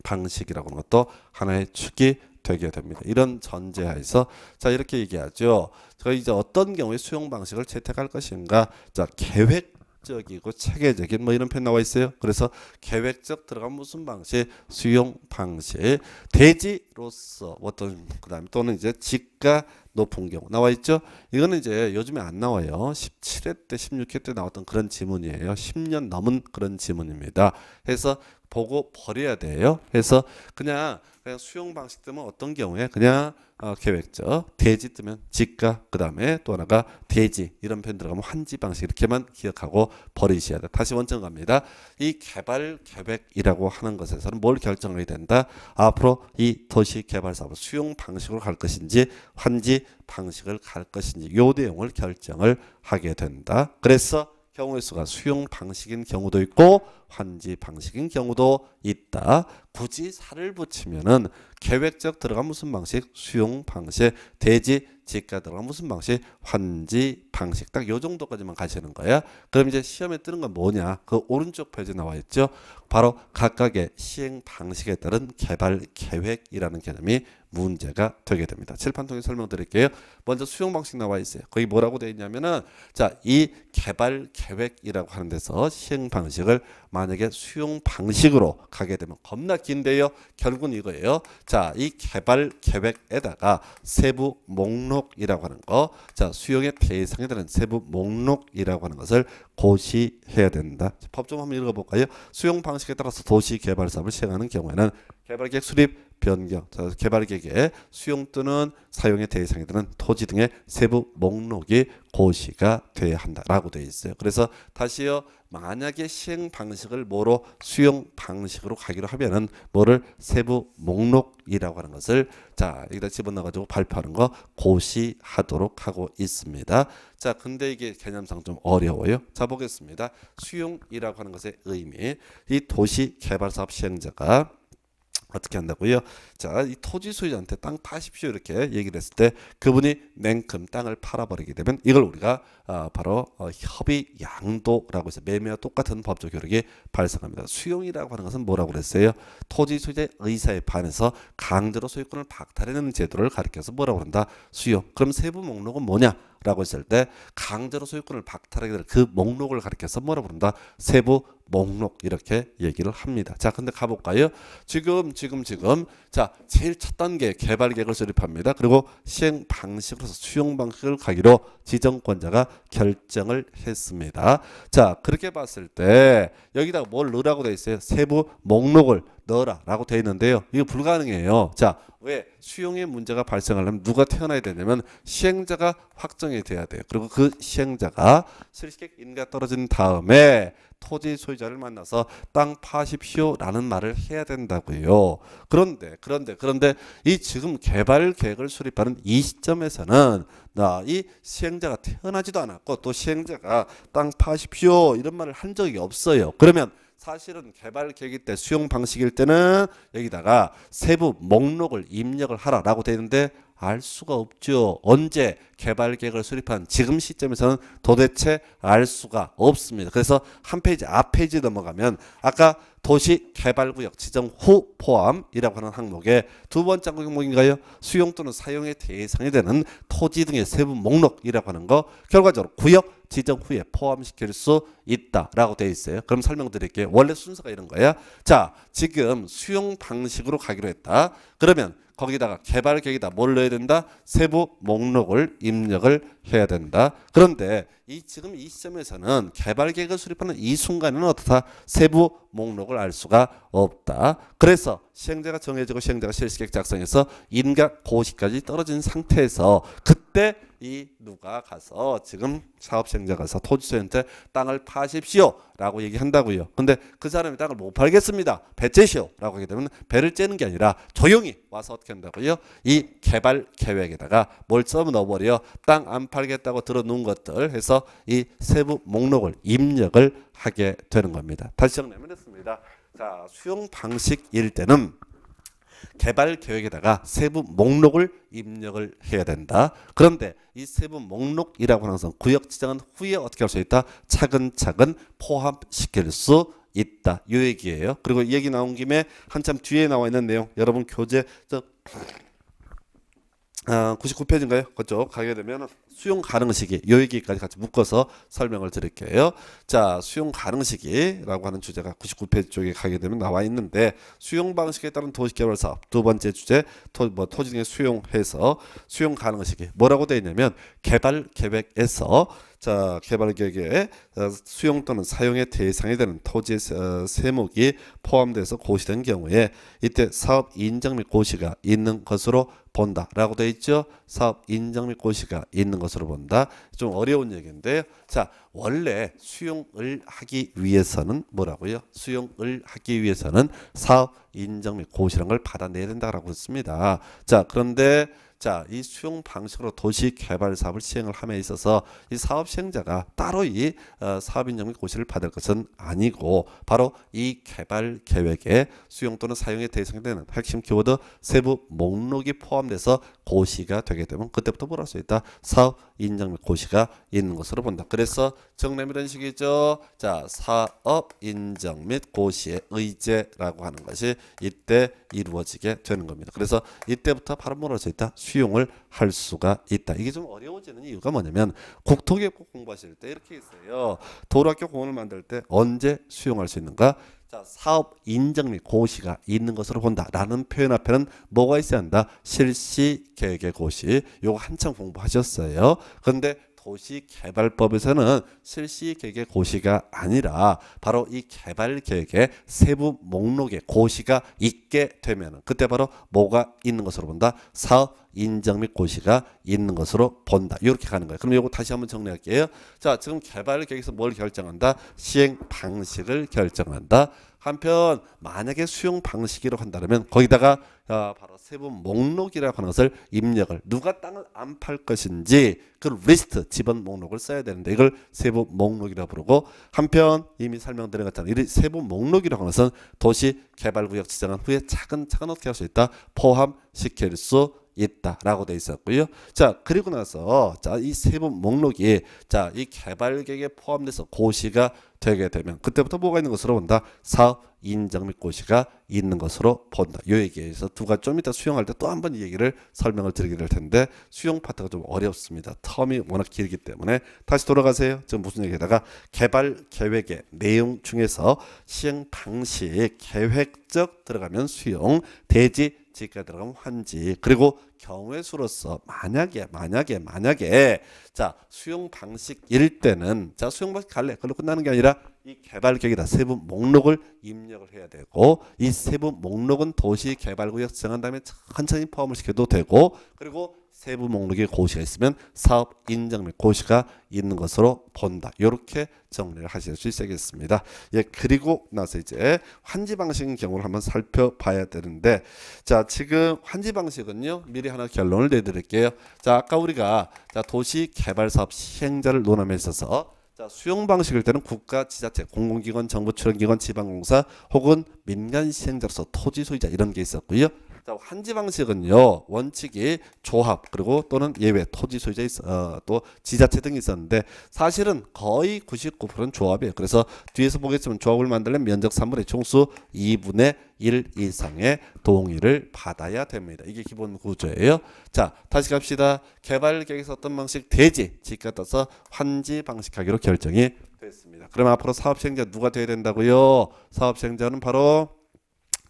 방식이라고 하는 것도 하나의 축이 되게 됩니다. 이런 전제하에서 자 이렇게 얘기하죠. 저 이제 어떤 경우에 수용 방식을 채택할 것인가? 자 계획 적이고 체계적인 뭐 이런 표현 나와 있어요. 그래서 계획적 들어간 무슨 방식, 수용 방식, 대지로서 어떤 그다음 에 또는 이제 직가 높은 경우 나와 있죠. 이거는 이제 요즘에 안 나와요. 17회 때, 16회 때 나왔던 그런 지문이에요. 10년 넘은 그런 지문입니다. 해서 보고 버려야 돼요. 그래서 그냥 그냥 수용 방식 뜨면 어떤 경우에 그냥 어, 계획적 대지 뜨면 지가 그 다음에 또 하나가 대지 이런 편 들어가면 환지 방식 이렇게만 기억하고 버리셔야 돼. 다시 원점 갑니다. 이 개발 계획이라고 하는 것에서는 뭘 결정해야 된다. 앞으로 이 도시 개발 사업 을 수용 방식으로 갈 것인지 환지 방식을 갈 것인지 요 내용을 결정을 하게 된다. 그래서 경우의 수가 수용 방식인 경우도 있고 환지 방식인 경우도 있다. 굳이 살을 붙이면은 계획적 들어간 무슨 방식, 수용 방식, 대지 지가 들어간 무슨 방식, 환지 방식 딱 요 정도까지만 가시는 거예요 그럼 이제 시험에 뜨는 건 뭐냐? 그 오른쪽 페이지 나와 있죠. 바로 각각의 시행 방식에 따른 개발 계획이라는 개념이 문제가 되게 됩니다. 칠판 통해 설명드릴게요. 먼저 수용 방식 나와 있어요. 거기 뭐라고 되어 있냐면은 자, 이 개발 계획이라고 하는 데서 시행 방식을 만약에 수용 방식으로 가게 되면 겁나 긴데요. 결국은 이거예요. 자, 이 개발 계획에다가 세부 목록이라고 하는 거, 자, 수용의 대상에 대한 세부 목록이라고 하는 것을 고시해야 된다. 법 좀 한번 읽어볼까요? 수용 방식에 따라서 도시 개발 사업을 시행하는 경우에는 개발계획 수립 변경, 개발계획의 수용 또는 사용의 대상이 되는 토지 등의 세부 목록이 고시가 돼야 한다라고 되어 있어요. 그래서 다시요. 만약에 시행 방식을 뭐로 수용 방식으로 가기로 하면은 뭐를 세부 목록이라고 하는 것을 자 여기다 집어넣어가지고 발표하는 거 고시하도록 하고 있습니다. 자 근데 이게 개념상 좀 어려워요. 자 보겠습니다. 수용이라고 하는 것의 의미 이 도시개발사업 시행자가 어떻게 한다고요? 자, 이 토지 소유자한테 땅 파십시오 이렇게 얘기를 했을 때 그분이 냉큼 땅을 팔아버리게 되면 이걸 우리가 어, 바로 어, 협의 양도라고 해서 매매와 똑같은 법적 효력이 발생합니다. 수용이라고 하는 것은 뭐라고 그랬어요? 토지 소유자의 사에 반해서 강제로 소유권을 박탈하는 제도를 가리켜서 뭐라고 그다 수용. 그럼 세부 목록은 뭐냐? 라고 했을 때 강제로 소유권을 박탈하게 될 그 목록을 가리켜서 뭐라고 부른다? 세부 목록 이렇게 얘기를 합니다. 자, 근데 가볼까요? 지금 지금 지금 자 제일 첫 단계 개발 계획을 수립합니다. 그리고 시행 방식으로서 수용 방식을 가기로 지정권자가 결정을 했습니다. 자, 그렇게 봤을 때 여기다 가뭘 넣으라고 돼 있어요? 세부 목록을 넣어라라고 돼 있는데요. 이거 불가능해요. 자, 왜? 수용의 문제가 발생하려면 누가 태어나야 되냐면 시행자가 확정이 돼야 돼요. 그리고 그 시행자가 실시 인가 떨어진 다음에 토지 소유자를 만나서 땅 파십시오라는 말을 해야 된다고요. 그런데 그런데 그런데 이 지금 개발 계획을 수립하는 이 시점에서는 나 이 시행자가 태어나지도 않았고 또 시행자가 땅 파십시오 이런 말을 한 적이 없어요. 그러면 사실은 개발 계획일 때 수용 방식일 때는 여기다가 세부 목록을 입력을 하라라고 되는데알 수가 없죠. 언제 개발 계획을 수립한 지금 시점에서는 도대체 알 수가 없습니다. 그래서 한 페이지 앞 페이지 넘어가면 아까 도시개발구역 지정 후 포함이라고 하는 항목의 두 번째 항목인가요? 수용 또는 사용의 대상이 되는 토지 등의 세부 목록이라고 하는 거 결과적으로 구역 지정 후에 포함시킬 수 있다라고 되어 있어요. 그럼 설명드릴게요. 원래 순서가 이런 거야. 자, 지금 수용 방식으로 가기로 했다. 그러면 거기다가 개발 계획이다. 뭘 넣어야 된다? 세부 목록을 입력을 해야 된다. 그런데 이 지금 이 시점에서는 개발 계획을 수립하는 이 순간에는 어떻다? 세부 목록을 알 수가 없다. 그래서 시행자가 정해지고 시행자가 실시계획 작성해서 인각 고시까지 떨어진 상태에서 그때 이 누가 가서 지금 사업 시행자 가서 토지주한테 땅을 파십시오라고 얘기한다고요. 근데 그 사람이 땅을 못 팔겠습니다. 배째시오라고 하게 되면 배를 째는 게 아니라 조용히 와서 어떻게 한다고요? 이 개발 계획에다가 뭘 써넣어버려 땅안 팔. 팔겠다고 들어놓은 것들 해서 이 세부 목록을 입력을 하게 되는 겁니다. 다시 정리하면 됐습니다. 자, 수용 방식일 때는 개발 계획에다가 세부 목록을 입력을 해야 된다. 그런데 이 세부 목록이라고 하는 것은 구역 지정은 후에 어떻게 할 수 있다? 차근차근 포함시킬 수 있다. 이 얘기예요. 그리고 이 얘기 나온 김에 한참 뒤에 나와 있는 내용 여러분 교재 저 99페이지인가요? 아, 그쪽 가게 되면은 수용 가능 시기 요 얘기까지 같이 묶어서 설명을 드릴게요. 자, 수용 가능 시기라고 하는 주제가 99페이지 쪽에 가게 되면 나와 있는데 수용 방식에 따른 도시개발 사업 두 번째 주제 토, 뭐, 토지 등의 수용해서 수용 가능 시기 뭐라고 되어 있냐면 개발 계획에서 자 개발 계획에 어, 수용 또는 사용의 대상이 되는 토지 어, 세목이 포함돼서 고시된 경우에 이때 사업 인정 및 고시가 있는 것으로 본다라고 되어 있죠. 사업 인정 및 고시가 있는 것으로 본다. 좀 어려운 얘기인데요. 자, 원래 수용을 하기 위해서는 뭐라고요? 수용을 하기 위해서는 사업 인정 및 고시라는 걸 받아내야 된다라고 했습니다. 자, 그런데 자, 이 수용 방식으로 도시 개발 사업을 시행을 함에 있어서 이 사업 시행자가 따로 이 어, 사업인정의 고시를 받을 것은 아니고 바로 이 개발 계획에 수용 또는 사용에 대상이 되는 핵심 키워드 세부 목록이 포함돼서 고시가 되게 되면 그때부터 물할수 있다. 사업 인정 및 고시가 있는 것으로 본다. 그래서 정례이라 식이죠. 자, 사업 인정 및 고시의 의제라고 하는 것이 이때 이루어지게 되는 겁니다. 그래서 이때부터 바로 물어져 있다. 수용을 할 수가 있다. 이게 좀 어려워지는 이유가 뭐냐면 국토계육 공부하실 때 이렇게 있어요. 도로학교 공원을 만들 때 언제 수용할 수 있는가? 자, 사업 인정 및 고시가 있는 것으로 본다라는 표현 앞에는 뭐가 있어야 한다? 실시 계획의 고시. 요거 한참 공부하셨어요. 근데 도시개발법에서는 실시계획의 고시가 아니라 바로 이 개발계획의 세부 목록에 고시가 있게 되면 그때 바로 뭐가 있는 것으로 본다? 사업 인정 및 고시가 있는 것으로 본다. 이렇게 가는 거예요. 그럼 이거 다시 한번 정리할게요. 자, 지금 개발계획에서 뭘 결정한다? 시행 방식을 결정한다. 한편 만약에 수용 방식이라고 한다면 거기다가 아, 바로 세부 목록이라고 하는 것을 입력을 누가 땅을 안 팔 것인지 그 리스트 집안 목록을 써야 되는데 이걸 세부 목록이라고 부르고 한편 이미 설명드린 것처럼 이 세부 목록이라고 하는 것은 도시 개발구역 지정한 후에 차근차근 어떻게 할 수 있다 포함시킬 수 있다라고 돼 있었고요. 자 그리고 나서 자이 세부 목록이 자이 개발계획에 포함돼서 고시가 되게 되면 그때부터 뭐가 있는 것으로 본다. 사업 인정 및 고시가 있는 것으로 본다. 요 얘기에서 두 가지 좀 이따 수용할 때 또 한번 얘기를 설명을 드리게 될 텐데 수용 파트가 좀 어렵습니다. 텀이 워낙 길기 때문에 다시 돌아가세요. 지금 무슨 얘기에다가 개발 계획의 내용 중에서 시행 방식 계획적 들어가면 수용 대지 지가 들어가면 환지. 그리고 경외 수로서 만약에 만약에 만약에 자 수용 방식일 때는 자 수용 방식 갈래 그걸로 끝나는 게 아니라 이 개발계획이다 세부 목록을 입력을 해야 되고 이 세부 목록은 도시 개발구역 정한 다음에 천천히 포함을 시켜도 되고 그리고 세부 목록에 고시가 있으면 사업 인정 및 고시가 있는 것으로 본다. 이렇게 정리를 하실 수 있겠습니다. 예, 그리고 나서 이제 환지 방식인 경우를 한번 살펴봐야 되는데 자, 지금 환지 방식은요. 미리 하나 결론을 내 드릴게요. 자, 아까 우리가 자, 도시 개발 사업 시행자를 논함에 있어서 자, 수용 방식일 때는 국가, 지자체, 공공기관, 정부 출연기관, 지방공사 혹은 민간 시행자로서 토지 소유자 이런 게 있었고요. 환지 방식은요 원칙이 조합 그리고 또는 예외 토지 소유자 어, 또 지자체 등이 있었는데 사실은 거의 99%는 조합이에요. 그래서 뒤에서 보겠지만 조합을 만들면 면적 3분의 총수 2분의 1 이상의 동의를 받아야 됩니다. 이게 기본 구조예요. 자 다시 갑시다. 개발 계획에서 어떤 방식 대지 지가 따서 환지 방식하기로 결정이 됐습니다. 그럼 앞으로 사업 시행자 누가 돼야 된다고요? 사업 시행자는 바로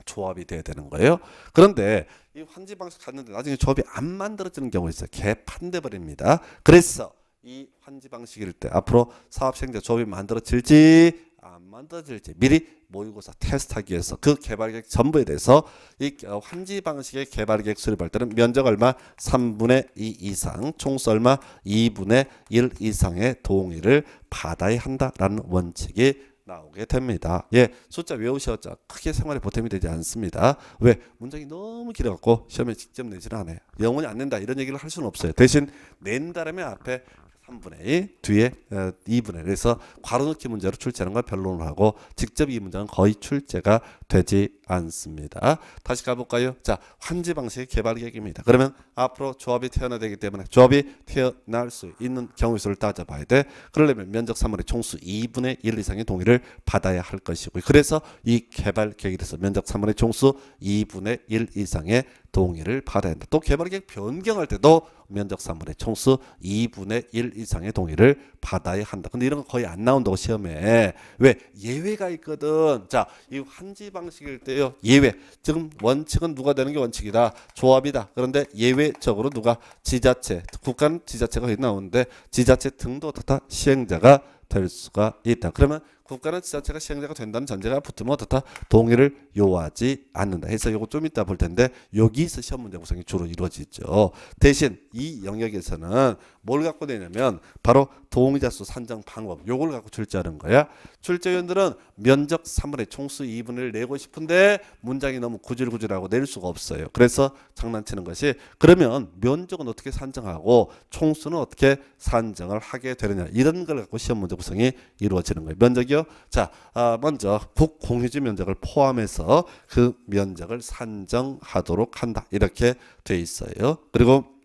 조합이 돼야 되는 거예요. 그런데 이 환지 방식 갔는데 나중에 조합이 안 만들어지는 경우 있어요. 개판돼 버립니다. 그래서 이 환지 방식일 때 앞으로 사업 시행자 조합이 만들어질지 안 만들어질지 미리 모의고사 테스트하기 위해서 그 개발 계획 전부에 대해서 이 환지 방식의 개발 계획 수립할 때는 면적 얼마 3분의 2 이상 총수 얼마 2분의 1 이상의 동의를 받아야 한다라는 원칙이 나오게 됩니다. 예, 숫자 외우셔자 크게 생활에 보탬이 되지 않습니다. 왜? 문장이 너무 길어갖고 시험에 직접 내지는 않아요. 영원히 안 낸다 이런 얘기를 할 수는 없어요. 대신 낸다라면 앞에 3분의 1, 뒤에 2분의 어, 1. 그서 괄호 넣기 문제로 출제하는 걸 변론을 하고 직접 이 문장은 거의 출제가 되지 않습니다. 다시 가볼까요? 자, 환지 방식 의 개발 계획입니다. 그러면 앞으로 조합이 태어나야 되기 때문에 조합이 태어날 수 있는 경우 의 수를 따져봐야 돼. 그러려면 면적 3원의 총수 2분의 1 이상의 동의를 받아야 할 것이고 그래서 이 개발 계획에 대해서 면적 3원의 총수 2분의 1 이상의 동의를 받아야 한다. 또 개발 계획 변경할 때도 면적 3분의 총수 2분의 1 이상의 동의를 받아야 한다. 근데 이런 거 거의 안 나온다고 시험에. 왜? 예외가 있거든. 자, 이 환지 방식 방식일 때요. 예외. 지금 원칙은 누가 되는 게 원칙이다. 조합이다. 그런데 예외적으로 누가 지자체, 국가는 지자체가 나오는데 지자체 등도 다 시행자가 될 수가 있다. 그러면 국가는 지자체가 시행자가 된다는 전제가 붙으면 어떻다 동의를 요하지 않는다 해서 요거 좀 이따 볼 텐데 여기서 시험 문제 구성이 주로 이루어지죠 대신 이 영역에서는 뭘 갖고 되냐면 바로 동의자 수 산정 방법 요걸 갖고 출제하는 거야 출제위원들은 면적 3분의 총수 2분을 내고 싶은데 문장이 너무 구질구질하고 낼 수가 없어요 그래서 장난치는 것이 그러면 면적은 어떻게 산정하고 총수는 어떻게 산정을 하게 되느냐 이런 걸 갖고 시험 문제 구성이 이루어지는 거예요 면적이 되죠. 자, 아, 먼저 국 공유지 면적을 포함해서 그 면적을 산정하도록 한다. 이렇게 돼 있어요. 그리고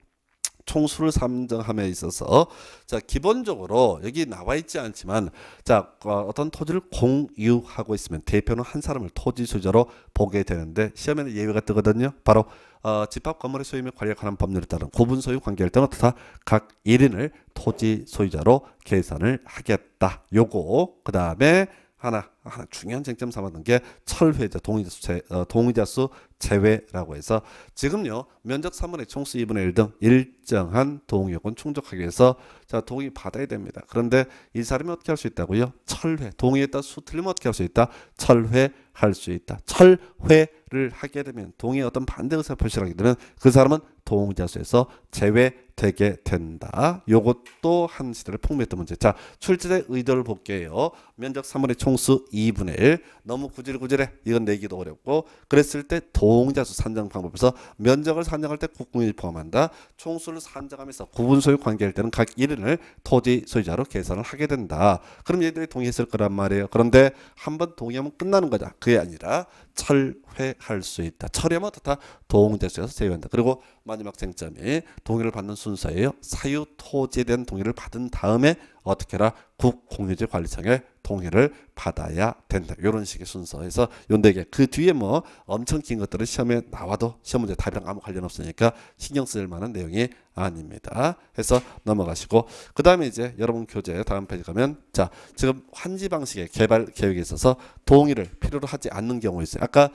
총수를 삼정함에 있어서 자 기본적으로 여기 나와 있지 않지만 자 어, 어떤 토지를 공유하고 있으면 대표는 한 사람을 토지 소유자로 보게 되는데 시험에는 예외가 뜨거든요. 바로 어, 집합 건물의 소유및 관리에 관한 법률에 따른 구분 소유 관계일 때는 어떻다 각 1인을 토지 소유자로 계산을 하겠다 요거 그 다음에 하나, 하나 중요한 쟁점 삼았던 게 철회자 동의자 수, 제, 어, 동의자 수 제외라고 해서 지금요 면적 3분의 총수 2분의 1등 일정한 동의 요건 충족하기 위해서 자 동의 받아야 됩니다. 그런데 이 사람이 어떻게 할 수 있다고요? 철회 동의했다 수 틀리면 어떻게 할 수 있다? 철회할 수 있다. 철회를 하게 되면 동의 어떤 반대 의사 표시를 하게 되면 그 사람은 동자수에서 제외되게 된다. 요것도 한 시대를 폭로했던 문제. 자, 출제의 의도를 볼게요. 면적 3분의 총수 2분의 1. 너무 구질구질해. 이건 내기도 어렵고. 그랬을 때 동자수 산정 방법에서 면적을 산정할 때 국공이 포함한다. 총수를 산정하면서 구분 소유 관계일 때는 각 1인을 토지 소유자로 계산을 하게 된다. 그럼 얘들이 동의했을 거란 말이에요. 그런데 한번 동의하면 끝나는 거다. 그게 아니라 철회할 수 있다. 철회하면 다 동대수에서 제외한다. 그리고 마지막 쟁점이 동의를 받는 순서예요. 사유토지에 대한 동의를 받은 다음에 어떻게 해라? 국공유지 관리청에 동의를 받아야 된다. 이런 식의 순서에서 연대계 그 뒤에 뭐 엄청 긴 것들은 시험에 나와도 시험 문제 답이랑 아무 관련 없으니까 신경 쓸 만한 내용이 아닙니다. 해서 넘어가시고 그 다음에 이제 여러분 교재 다음 페이지 가면 자 지금 환지 방식의 개발 계획에 있어서 동의를 필요로 하지 않는 경우 있어요. 아까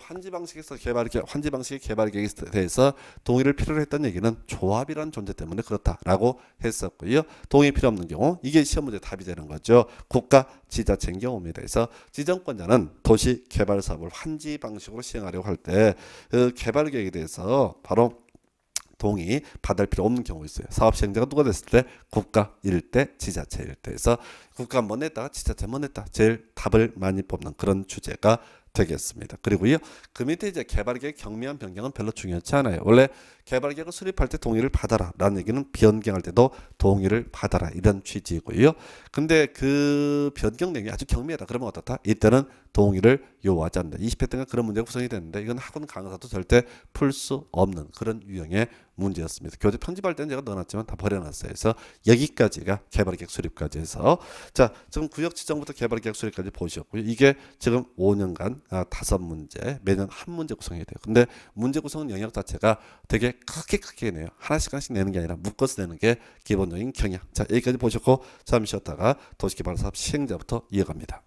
환지 방식에서 개발 환지 방식의 개발 계획에 대해서 동의를 필요로 했던 얘기는 조합이란 존재 때문에 그렇다라고 했었고요. 동의 필요 없는 경우 이게 시험 문제 답이 되는 거죠. 국가 지자체인 경우에 대해서 지정권자는 도시 개발 사업을 환지 방식으로 시행하려고 할 때 그 개발 계획에 대해서 바로 동의 받을 필요 없는 경우 있어요. 사업 시행자가 누가 됐을 때 국가 일대 지자체 일대에서 국가 뭐 냈다 지자체 뭐 냈다 제일 답을 많이 뽑는 그런 주제가 되겠습니다. 그리고요. 그 밑에 이제 개발계획 경미한 변경은 별로 중요치 않아요. 원래 개발계획을 수립할 때 동의를 받아라 라는 얘기는 변경할 때도 동의를 받아라 이런 취지이고요. 근데 그 변경 내용이 아주 경미하다 그러면 어떻다? 이때는 동의를 요하지 않는다. 20회 때가 그런 문제가 구성이 되는데 이건 학원 강사도 절대 풀 수 없는 그런 유형의 문제였습니다. 교재 편집할 때는 제가 넣어놨지만 다 버려놨어요. 그래서 여기까지가 개발계획 수립까지 해서 자 지금 구역 지정부터 개발계획 수립까지 보셨고요. 이게 지금 5년간 아, 다섯 문제 매년 한 문제 구성이 돼요. 근데 문제 구성 영역 자체가 되게 크게 크게 내요. 하나씩 하나씩 내는 게 아니라 묶어서 내는 게 기본적인 경향. 자 여기까지 보셨고 잠시 쉬었다가 도시개발사업 시행자부터 이어갑니다.